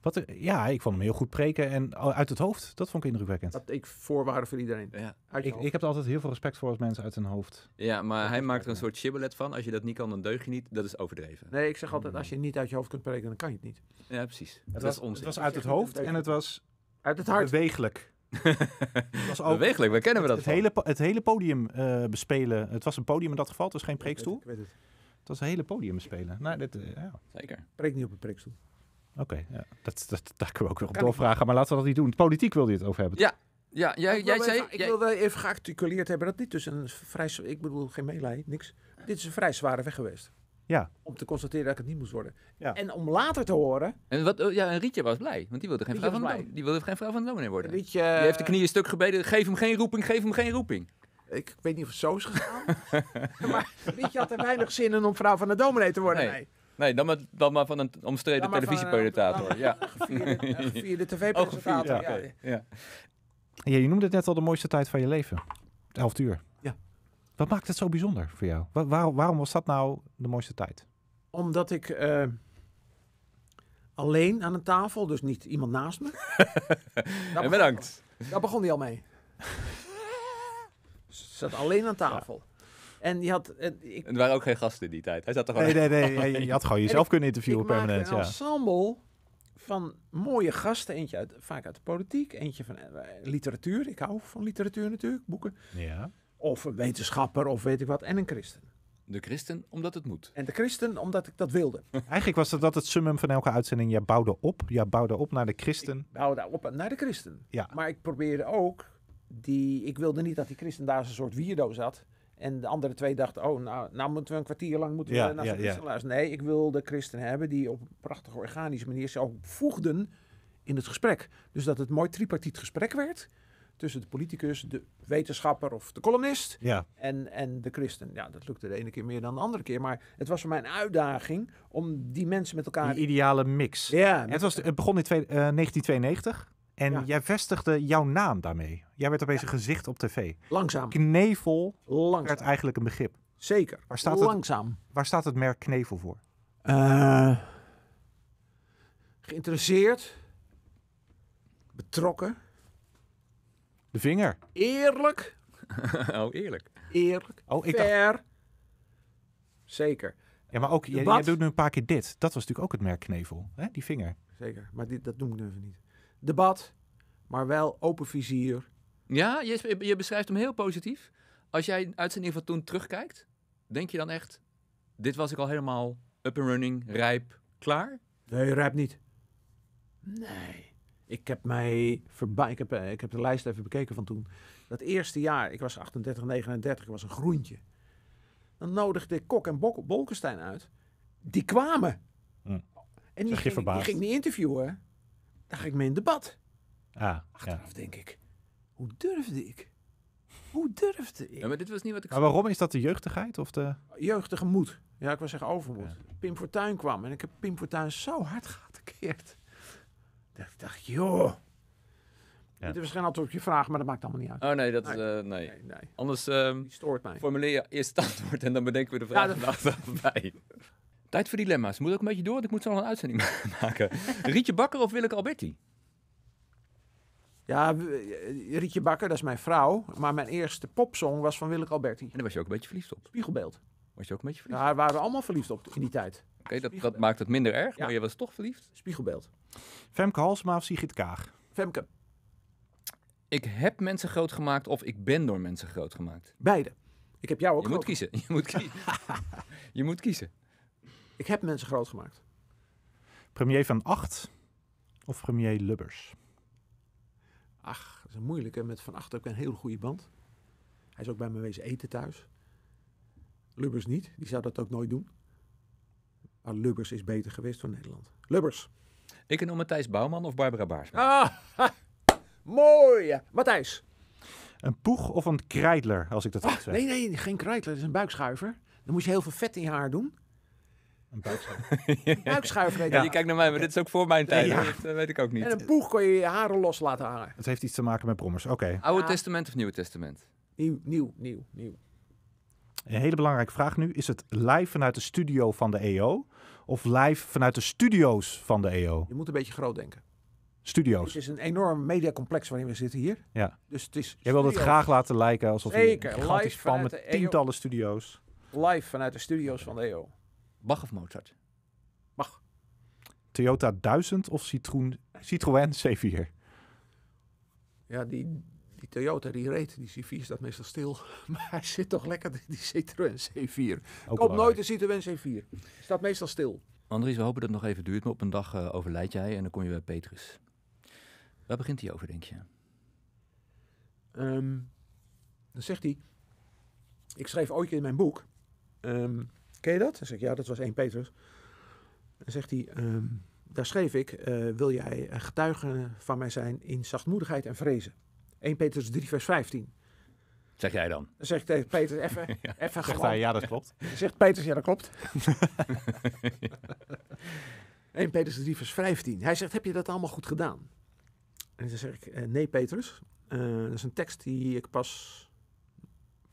Wat, ja, ik vond hem heel goed preken en uit het hoofd. Dat vond ik indrukwekkend. Dat ik voorwaarde voor iedereen. Ja. Ik, ik, heb altijd heel veel respect voor als mensen uit hun hoofd. Ja, maar hij maakt er een soort shibboleth van. Als je dat niet kan, dan deug je niet. Dat is overdreven. Nee, ik zeg altijd, als hmm. je niet uit je hoofd kunt preken, dan kan je het niet. Ja, precies. Het, dat was, onzin. het was uit het hoofd en het was uit het hart. bewegelijk. het was bewegelijk, kennen we dat het, Hele, het hele podium eh, bespelen. Het was een podium in dat geval, het was geen preekstoel. ik weet het, het. was een hele podium bespelen. Nou, dit, eh, ja. Zeker. Preek niet op een preekstoel. Oké, ja. dat, dat, daar kunnen we ook weer op doorvragen, maar laten we dat niet doen. Politiek wilde je het over hebben. Ja, ja, jij, ik jij zei... Even, ik wil wel even gearticuleerd hebben dat dit dus een vrij... Ik bedoel, geen meelij, niks. Dit is een vrij zware weg geweest. Ja. Om te constateren dat ik het niet moest worden. Ja. En om later te horen... En wat, oh, ja, en Rietje was blij, want die wilde geen, vrouw van, de, die wilde geen vrouw van de dominee worden. Rietje... Die heeft de knieën stuk gebeden, geef hem geen roeping, geef hem geen roeping. Ik weet niet of het zo is gegaan. maar Rietje had er weinig zin in om vrouw van de dominee te worden, nee. Nee, dan maar, dan maar van een omstreden eh, televisiepresentator. Ja. de eh, tv-presentator. Oh, ja. Ja. je noemde het net al de mooiste tijd van je leven. 11 uur. Ja. Wat maakt het zo bijzonder voor jou? waarom was dat nou de mooiste tijd? Omdat ik eh, alleen aan een tafel, dus niet iemand naast me. En bedankt. daar begon hij al mee. Zat alleen aan tafel. En die had... Eh, ik... En er waren ook geen gasten in die tijd. Hij zat er gewoon... Nee, nee, nee. je had gewoon jezelf kunnen interviewen permanent. een ja. ensemble van mooie gasten. Eentje uit, vaak uit de politiek, eentje van eh, literatuur. Ik hou van literatuur natuurlijk, boeken. Ja. Of een wetenschapper of weet ik wat. En een christen. De christen, omdat het moet. En de christen, omdat ik dat wilde. Eigenlijk was dat, dat het summum van elke uitzending. Jij bouwde op, jij bouwde op naar de christen. Ik bouwde op naar de christen. Ja. Maar ik probeerde ook, die, ik wilde niet dat die christen daar zo'n soort wierdo zat. En de andere twee dachten, oh, nou, nou moeten we een kwartier lang moeten ja, we naar ja, Nee, ik wil de christen hebben die op een prachtige organische manier zo voegden in het gesprek. Dus dat het mooi tripartiet gesprek werd tussen de politicus, de wetenschapper of de kolonist ja. en, en de christen. Ja, dat lukte de ene keer meer dan de andere keer. Maar het was voor mij een uitdaging om die mensen met elkaar... Die ideale mix. Ja. Het, was, het begon in twee, eh, 1992. En jij vestigde jouw naam daarmee. Jij werd opeens gezicht op tv. Langzaam. Knevel Langzaam. werd eigenlijk een begrip. Zeker. Waar staat Langzaam. Het, waar staat het merk Knevel voor? Eh, geïnteresseerd. Betrokken. De vinger. Eerlijk. oh, eerlijk. Eerlijk. Oh, ik Zeker. Ja, maar ook, jij, doet nu een paar keer dit. Dat was natuurlijk ook het merk Knevel. Hè? Die vinger. Zeker. Maar die, dat noemen we nu even niet debat, maar wel open vizier. Ja, je, je beschrijft hem heel positief. Als jij een uitzending van toen terugkijkt, denk je dan echt, dit was ik al helemaal up and running, rijp, klaar? Nee, rijp niet. Nee. Ik heb, mij verba ik, heb, eh, ik heb de lijst even bekeken van toen. Dat eerste jaar, ik was 38, 39, ik was een groentje. Dan nodigde ik Kok en Bok Bolkestein uit. Die kwamen. Hm. En die ging, niet interviewen. Daar ga ik mee in debat. Ah, Achteraf ja. denk ik, hoe durfde ik? Hoe durfde ik? Ja, maar dit was niet wat ik Maar waarom is dat de jeugdigheid of de... Jeugdige moed. Ja, ik wil zeggen overmoed. Pim Fortuyn kwam en ik heb Pim Fortuyn zo hard geattakeerd. Dat ik dacht, joh. Ja. Dit is geen antwoord op je vraag, maar dat maakt allemaal niet uit. Oh nee, dat nee. Eh, nee. nee, Anders um, stoort mij. formuleer je eerst het antwoord en dan bedenken we de vraag ja, dat... Tijd voor dilemma's. Moet ook een beetje door, want ik moet zo nog een uitzending maken. Rietje Bakker of Willeke Alberti? Ja, eh, Rietje Bakker, dat is mijn vrouw. Maar mijn eerste popsong was van Willeke Alberti. En daar was je ook een beetje verliefd op. Spiegelbeeld. Was je ook een beetje verliefd? daar waren we allemaal verliefd op in die tijd. Oké, dat, dat, maakt het minder erg, maar je was toch verliefd? Spiegelbeeld. Femke Halsma of Sigrid Kaag? Femke. Ik heb mensen groot gemaakt of ik ben door mensen groot gemaakt? Beide. Ik heb jou ook Je moet kiezen. Je moet, kiezen. je moet kiezen. Ik heb mensen groot gemaakt. Premier van Acht of premier Lubbers? Ach, dat is een moeilijke. Met Van Acht heb ik een heel goede band. Hij is ook bij me wezen eten thuis. Lubbers niet. Die zou dat ook nooit doen. Maar Lubbers is beter geweest voor Nederland. Lubbers. Ik noem Matthijs Bouwman of Barbara Baarsma. Ah, mooi. Matthijs. Een poeg of een krijtler, als ik dat ah, goed zeg? Nee, nee, geen krijtler. Dat is een buikschuiver. Dan moet je heel veel vet in je haar doen. Een buikschuiver. ja. buikschuiver ja. Je kijkt naar mij, maar dit is ook voor mijn tijd. Dus dat weet ik ook niet. En een boeg kon je je haren los laten hangen. Het heeft iets te maken met brommers. Oké. Oude Testament of Nieuw Testament? Nieuw, nieuw, nieuw, nieuw. Een hele belangrijke vraag nu. Is het live vanuit de studio van de EO? Of live vanuit de studio's van de EO? Je moet een beetje groot denken. Studio's. Het is een enorm mediacomplex waarin we zitten hier. Ja. Dus het is Jij wilt het graag laten lijken alsof Zeker. je live van met e tientallen studio's. Live vanuit de studio's van de EO. Bach of Mozart? Bach. Toyota 1000 of Citroen, Citroën C4? Ja, die, die Toyota die reed, die C4 staat meestal stil. Maar hij zit toch lekker, die Citroën C4. Ook nooit een Citroën C4. Staat meestal stil. Andries, we hopen dat het nog even duurt, maar op een dag uh, eh, overlijdt jij en dan kom je bij Petrus. Waar begint hij over, denk je? Ehm, dan zegt hij, ik schreef ooit in mijn boek... Ehm, Ken je dat? Dan zeg ik, ja, dat was 1 Petrus. Dan zegt hij, um, daar schreef ik, uh, wil jij getuige van mij zijn in zachtmoedigheid en vrezen. 1 Petrus 3 vers 15. Zeg jij dan? Dan zeg ik tegen Peter, even, ja, even Zegt ja dat klopt. Zegt Petrus, ja dat klopt. 1 Petrus 3 vers 15. Hij zegt, heb je dat allemaal goed gedaan? En dan zeg ik, eh, nee Petrus. Uh, dat is een tekst die ik pas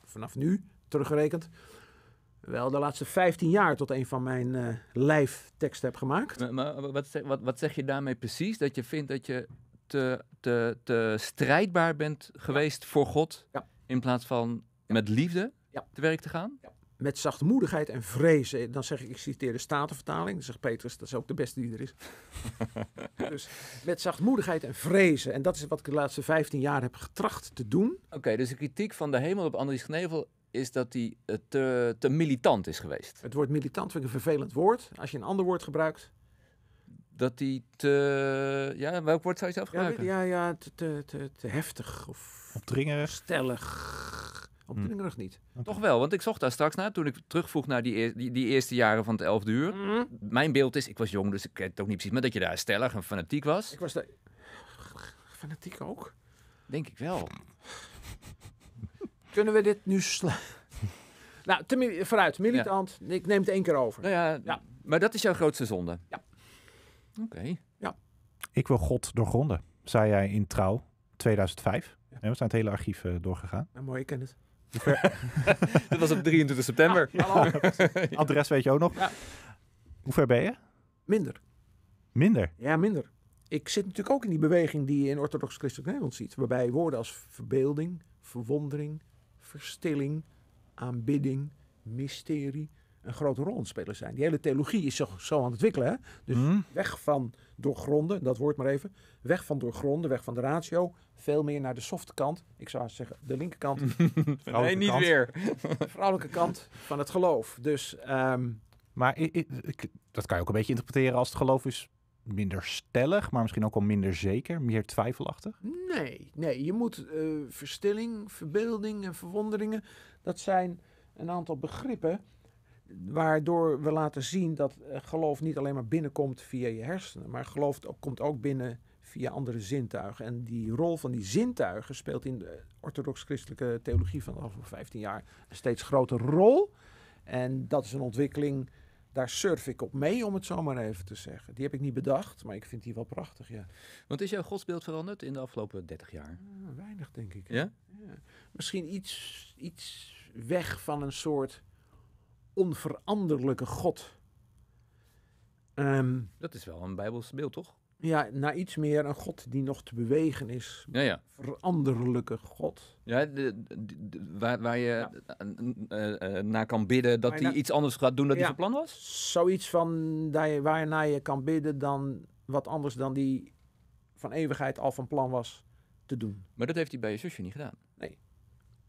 vanaf nu, teruggerekend, wel de laatste 15 jaar tot een van mijn uh, eh, lijfteksten heb gemaakt. Maar, wat, zeg, wat, wat, zeg je daarmee precies? Dat je vindt dat je te, te, te strijdbaar bent geweest voor God in plaats van met liefde te werk te gaan? Met zachtmoedigheid en vrezen. Eh, dan zeg ik, ik citeer de Statenvertaling. Dan zegt Petrus, dat is ook de beste die er is. dus met zachtmoedigheid en vrezen. En dat is wat ik de laatste 15 jaar heb getracht te doen. Oké, dus de kritiek van de hemel op Andries Knevel is dat hij eh, te, te militant is geweest. Het woord militant vind ik een vervelend woord. Als je een ander woord gebruikt, dat hij te. Ja, welk woord zou je zelf gebruiken? Ja, ja, te, te, te, heftig. Of Opdringerig? Stellig. Opdringerig hm. niet. Toch wel, want ik zocht daar straks naar toen ik terugvoeg naar die, die, eerste jaren van het elfde uur. Hm. Mijn beeld is, ik was jong, dus ik weet het ook niet precies, maar dat je daar stellig en fanatiek was. Ik was daar. Fanatiek ook? Denk ik wel. Kunnen we dit nu sluiten? nou, vooruit, militant. Ik neem het één keer over. Nou ja, Maar dat is jouw grootste zonde? Ja. Oké. Ja. Ik wil God doorgronden, zei jij in Trouw 2005. En we zijn het hele archief eh, doorgegaan. Nou, mooi, ik ken het. dat was op 23 september. Adres weet je ook nog. Hoe ver ben je? Minder. Minder? Ja, minder. Ik zit natuurlijk ook in die beweging die je in orthodox christelijk Nederland ziet. Waarbij woorden als verbeelding, verwondering, verstilling, aanbidding, mysterie een grote rol het spelen zijn. Die hele theologie is zo, zo aan het ontwikkelen, Hè? Dus mhm. weg van doorgronden, dat woord maar even. Weg van doorgronden, weg van de ratio. Veel meer naar de softe kant. Ik zou zeggen, de linkerkant. nee, niet weer. de vrouwelijke kant van het geloof. Dus... Ehm, maar ik, dat kan je ook een beetje interpreteren als het geloof is minder stellig, maar misschien ook al minder zeker, meer twijfelachtig? Nee, nee. Je moet eh, verstilling, verbeelding en verwonderingen, dat zijn een aantal begrippen waardoor we laten zien dat eh, geloof niet alleen maar binnenkomt via je hersenen, maar geloof komt ook binnen via andere zintuigen. En die rol van die zintuigen speelt in de orthodox-christelijke theologie van de afgelopen 15 jaar een steeds grotere rol. En dat is een ontwikkeling daar surf ik op mee, om het zo maar even te zeggen. Die heb ik niet bedacht, maar ik vind die wel prachtig, ja. Want is jouw godsbeeld veranderd in de afgelopen 30 jaar? weinig, denk ik. Ja? ja? Misschien iets, iets weg van een soort onveranderlijke God. Ehm, dat is wel een Bijbels beeld, toch? Ja, naar iets meer een God die nog te bewegen is. Ja, ja. Veranderlijke God. Ja, de, waar, waar, je eh, eh, eh, naar kan bidden dat hij iets anders gaat doen dan ja. hij van plan was? Zoiets van je, naar je kan bidden dan wat anders dan die van eeuwigheid al van plan was te doen. Maar dat heeft hij bij je zusje niet gedaan? Nee.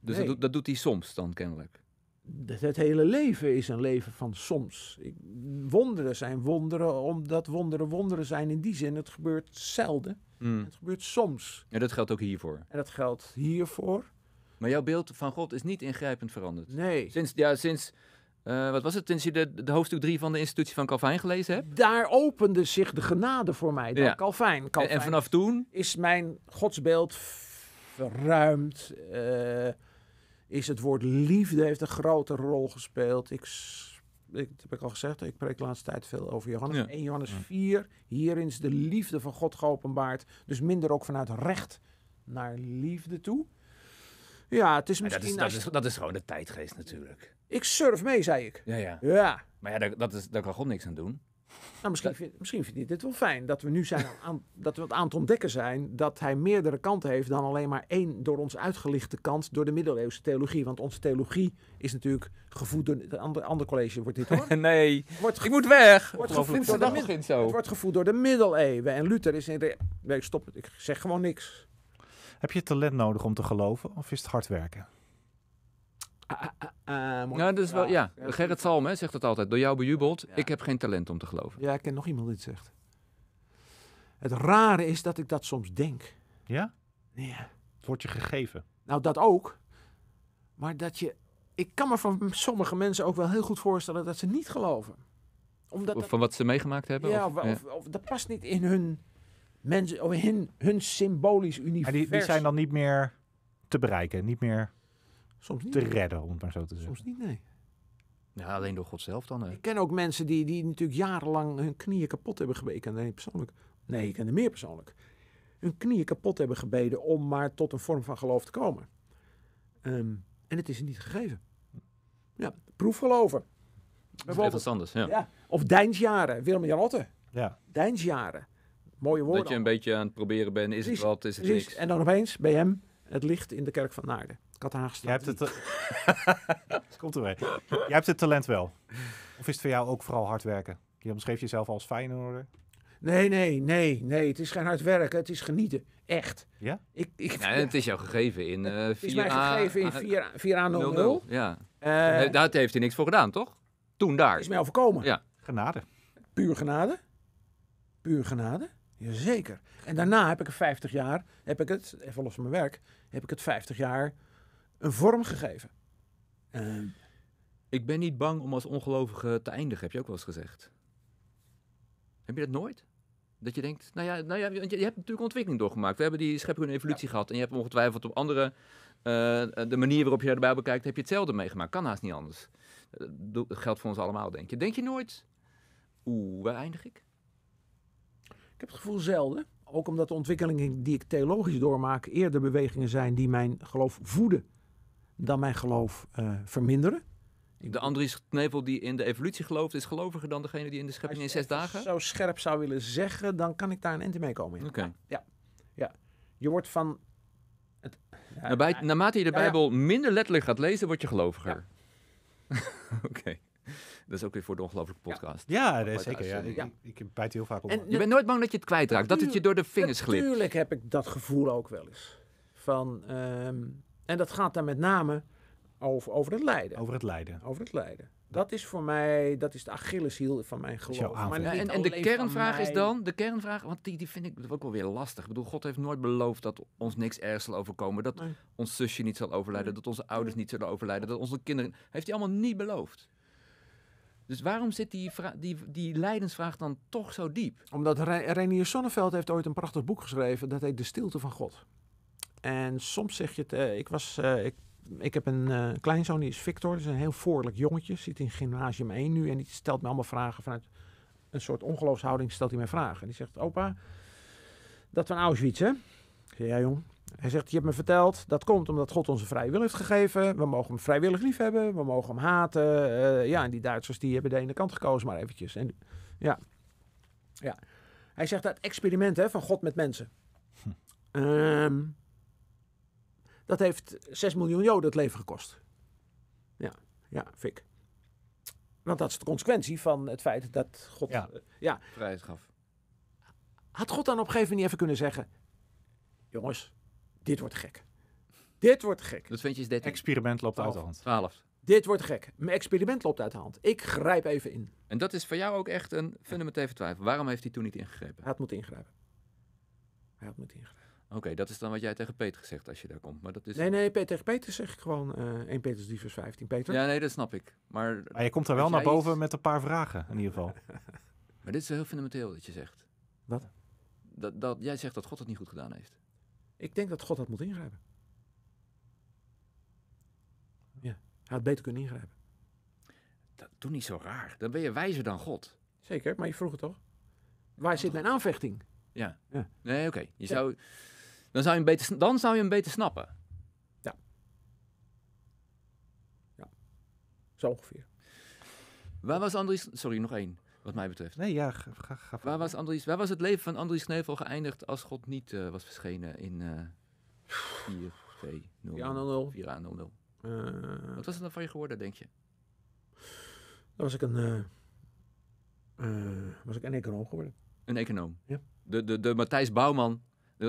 Dus Dat, doet, dat doet hij soms dan kennelijk? het hele leven is een leven van soms. Wonderen zijn wonderen, omdat wonderen wonderen zijn in die zin. Het gebeurt zelden. Hmm. Het gebeurt soms. En dat geldt ook hiervoor. En dat geldt hiervoor. Maar jouw beeld van God is niet ingrijpend veranderd. Nee. Sinds, ja, sinds eh, wat was het, sinds je de, hoofdstuk 3 van de institutie van Calvijn gelezen hebt? Daar opende zich de genade voor mij De ja. Calvijn. Calvijn. En, vanaf toen? Is mijn godsbeeld verruimd. Eh, is het woord liefde heeft een grote rol gespeeld. Ik, ik dat heb ik al gezegd, ik preek de laatste tijd veel over Johannes. Ja. Johannes 4, hierin is de liefde van God geopenbaard. Dus minder ook vanuit recht naar liefde toe. Ja, het is misschien... Dat is, dat, is, gewoon de tijdgeest natuurlijk. Ik surf mee, zei ik. Ja, ja. ja. Maar ja, dat is, daar kan God niks aan doen. Nou, misschien, vind, misschien vindt dit wel fijn. Dat we nu zijn aan, dat we het aan het ontdekken zijn dat hij meerdere kanten heeft dan alleen maar één door ons uitgelichte kant door de middeleeuwse theologie. Want onze theologie is natuurlijk gevoed door. Een ander, ander college wordt dit hoor. nee, wordt ik moet weg. Wordt gevoed, door de, Het wordt gevoed door de middeleeuwen. En Luther is in de. Nee, stop Ik zeg gewoon niks. Heb je talent nodig om te geloven of is het hard werken? ja, eh, eh, eh, nou, dus wel, ja. Gerrit Salm hè, zegt dat altijd. Door jou bejubeld. Ik heb geen talent om te geloven. Ja, ik ken nog iemand die het zegt. Het rare is dat ik dat soms denk. Ja? Ja. Het wordt je gegeven. Nou, dat ook. Maar dat je... Ik kan me van sommige mensen ook wel heel goed voorstellen dat ze niet geloven. Omdat of dat, van wat ze meegemaakt hebben? Ja, of, ja. Of, dat past niet in hun, mensen, in hun symbolisch universum. En die, die zijn dan niet meer te bereiken, niet meer soms niet. te redden, om het maar zo te zeggen. Soms niet, nee. Ja, alleen door God zelf dan. Hè. Ik ken ook mensen die, die natuurlijk jarenlang hun knieën kapot hebben gebeken. Nee, persoonlijk. Nee, ik ken er meer persoonlijk. Hun knieën kapot hebben gebeden om maar tot een vorm van geloof te komen. Ehm, en het is niet gegeven. Ja, proefgeloven. Bijvoorbeeld, anders, ja. ja. Of Dijnsjaren, Willem Jarotte. Ja. Dijnsjaren. Mooie woorden. Dat je een beetje aan het proberen bent, is het wat, is het Precies. En dan opeens bij hem het licht in de kerk van Naarden. Kattenhaagstraat Jij hebt het... Eh, komt er Jij hebt het talent wel. Of is het voor jou ook vooral hard werken? Je omschreef jezelf als orde. Nee, nee, nee, nee. Het is geen hard werken. Het is genieten. Echt. Ja? Ik, ik, Het is jou gegeven in 4 eh, a. is gegeven in 4 a. 0 Ja. Uh, Daar heeft hij niks voor gedaan, toch? Toen daar. Is mij overkomen. Ja. Genade. Puur genade. Puur genade. Jazeker. En daarna heb ik 50 jaar, heb ik het, even los van mijn werk, heb ik het 50 jaar een vorm gegeven. Ehm, ik ben niet bang om als ongelovige te eindigen, heb je ook wel eens gezegd. Heb je dat nooit? Dat je denkt, nou ja, nou ja je, je hebt natuurlijk ontwikkeling doorgemaakt. We hebben die schepping en evolutie gehad. En je hebt ongetwijfeld op andere, uh, de manier waarop je naar de Bijbel kijkt, heb je hetzelfde meegemaakt. Kan haast niet anders. Eh, dat geldt voor ons allemaal, denk je. Denk je nooit, oeh, waar eindig ik? Ik heb het gevoel zelden. Ook omdat de ontwikkelingen die ik theologisch doormaak eerder bewegingen zijn die mijn geloof voeden dan mijn geloof eh, verminderen. De Andries Knevel die in de evolutie gelooft, is geloviger dan degene die in de schepping in zes dagen? zo scherp zou willen zeggen, dan kan ik daar een ente mee komen. Oké. Ja, ja. Je wordt van. Het, naarmate je de Bijbel minder letterlijk gaat lezen, word je geloviger. Oké. Dat is ook weer voor de ongelooflijke podcast. Ja, dat zeker. Ja. Ik, ik, bijt heel vaak op. En, je bent nooit bang dat je het kwijtraakt, dat het je door de vingers glipt. Natuurlijk heb ik dat gevoel ook wel eens. Van, ehm, en dat gaat dan met name over, over het lijden. Over het lijden. Over het lijden. Dat is voor mij, dat is de Achilleshiel van mijn geloof. Maar en, en de kernvraag is dan, de kernvraag, want die, die vind ik ook wel weer lastig. Ik bedoel, God heeft nooit beloofd dat ons niks ergens zal overkomen. Dat ons zusje niet zal overlijden, dat onze ouders niet zullen overlijden, dat onze kinderen... Heeft hij allemaal niet beloofd. Dus waarom zit die, die, die lijdensvraag dan toch zo diep? Omdat Renier Sonneveld heeft ooit een prachtig boek geschreven, dat heet De Stilte van God. En soms zeg je het, eh, ik was, eh, ik, ik heb een uh, kleinzoon, die is Victor, dat is een heel voorlijk jongetje, zit in gymnasium 1 nu en die stelt me allemaal vragen vanuit een soort ongeloofshouding stelt hij mij vragen. En die zegt, opa, dat van Auschwitz hè? Ik zeg, ja jong. Hij zegt, je hebt me verteld, dat komt omdat God onze vrije wil heeft gegeven. We mogen hem vrijwillig lief hebben, we mogen hem haten. ja, en die Duitsers die hebben de ene kant gekozen maar eventjes. En, ja, ja. Hij zegt, dat experiment hè, van God met mensen. Hm. Ehm, dat heeft 6 miljoen Joden het leven gekost. Ja, ja, fik. Want dat is de consequentie van het feit dat God... Ja, uh, ja. gaf. Had God dan op gegeven niet even kunnen zeggen... Jongens, dit wordt gek. Dit wordt gek. Dat vind je is dit Experiment loopt uit de hand. 12. Dit wordt gek. Mijn experiment loopt uit de hand. Ik grijp even in. En dat is voor jou ook echt een fundamentele twijfel. Waarom heeft hij toen niet ingegrepen? Hij had moeten ingrijpen. Hij had moeten ingrijpen. Oké, dat is dan wat jij tegen Peter zegt als je daar komt. Maar dat is... Nee, nee, tegen Peter zeg ik gewoon uh, 1 Peters 3 vers 15, Peter. Ja, nee, dat snap ik. Maar, maar je komt er wel naar boven met een paar vragen, in ieder geval. maar dit is heel fundamenteel wat je zegt. Wat? Dat, dat, jij zegt dat God het niet goed gedaan heeft. Ik denk dat God dat moet ingrijpen. Ja, hij had beter kunnen ingrijpen. Dat doe niet zo raar. Dan ben je wijzer dan God. Zeker, maar je vroeg het toch? Waar zit mijn aanvechting? Ja. ja. Nee, oké. Je zou dan zou je hem beter, dan zou je hem beter snappen. Ja. Ja. Zo ongeveer. Waar was Andries... Sorry, nog één, wat mij betreft. Nee, ja, ga, ga, ga waar, was Andries, waar was het leven van Andries Knevel geëindigd als God niet eh, was verschenen in uh, 4, 2, 0, 4 00 wat was het dan van je geworden, denk je? Dan was ik een... Eh, eh, was ik een econoom geworden. Een econoom? Ja. De, de, de Matthijs Bouwman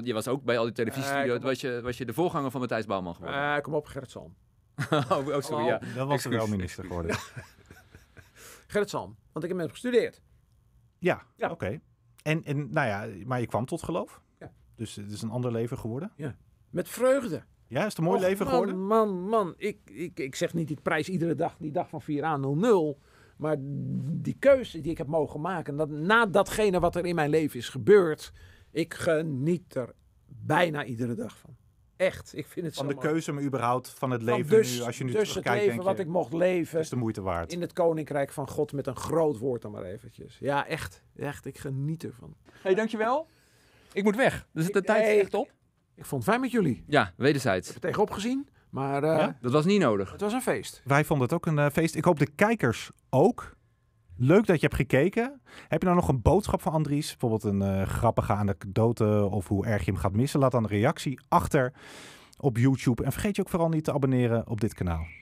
je was ook bij al die televisiestudio's, uh, eh, was, je, was je de voorganger van Matthijs Bouwman geworden. Eh, kom op, Gerrit Salm. oh, oh ja. Dan was er wel minister geworden. Gerrit Salm, want ik heb met hem gestudeerd. Ja, ja. oké. En, en nou ja, maar je kwam tot geloof. Ja. Dus het is een ander leven geworden. Ja, met vreugde. Ja, is het een mooi leven geworden? Man, man, ik, ik, ik zeg niet, ik prijs iedere dag die dag van 4 aan 00. Maar die keuze die ik heb mogen maken, dat, na datgene wat er in mijn leven is gebeurd, ik geniet er bijna iedere dag van. Echt, ik vind het van zo Van de keuze, om überhaupt van het leven dus, nu. Als je nu dus terugkijkt, het wat ik mocht leven. Is de moeite waard. In het koninkrijk van God met een groot woord dan maar eventjes. Ja, echt. Echt, ik geniet ervan. Hé, hey, dankjewel. Ik moet weg. Dus de tijd echt op. Ik vond het fijn met jullie. Ja, wederzijds. Ik heb tegenop gezien. Maar eh, dat was niet nodig. Het was een feest. Wij vonden het ook een eh, feest. Ik hoop de kijkers ook. Leuk dat je hebt gekeken. Heb je nou nog een boodschap van Andries? Bijvoorbeeld een uh, grappige anekdote of hoe erg je hem gaat missen? Laat dan een reactie achter op YouTube. En vergeet je ook vooral niet te abonneren op dit kanaal.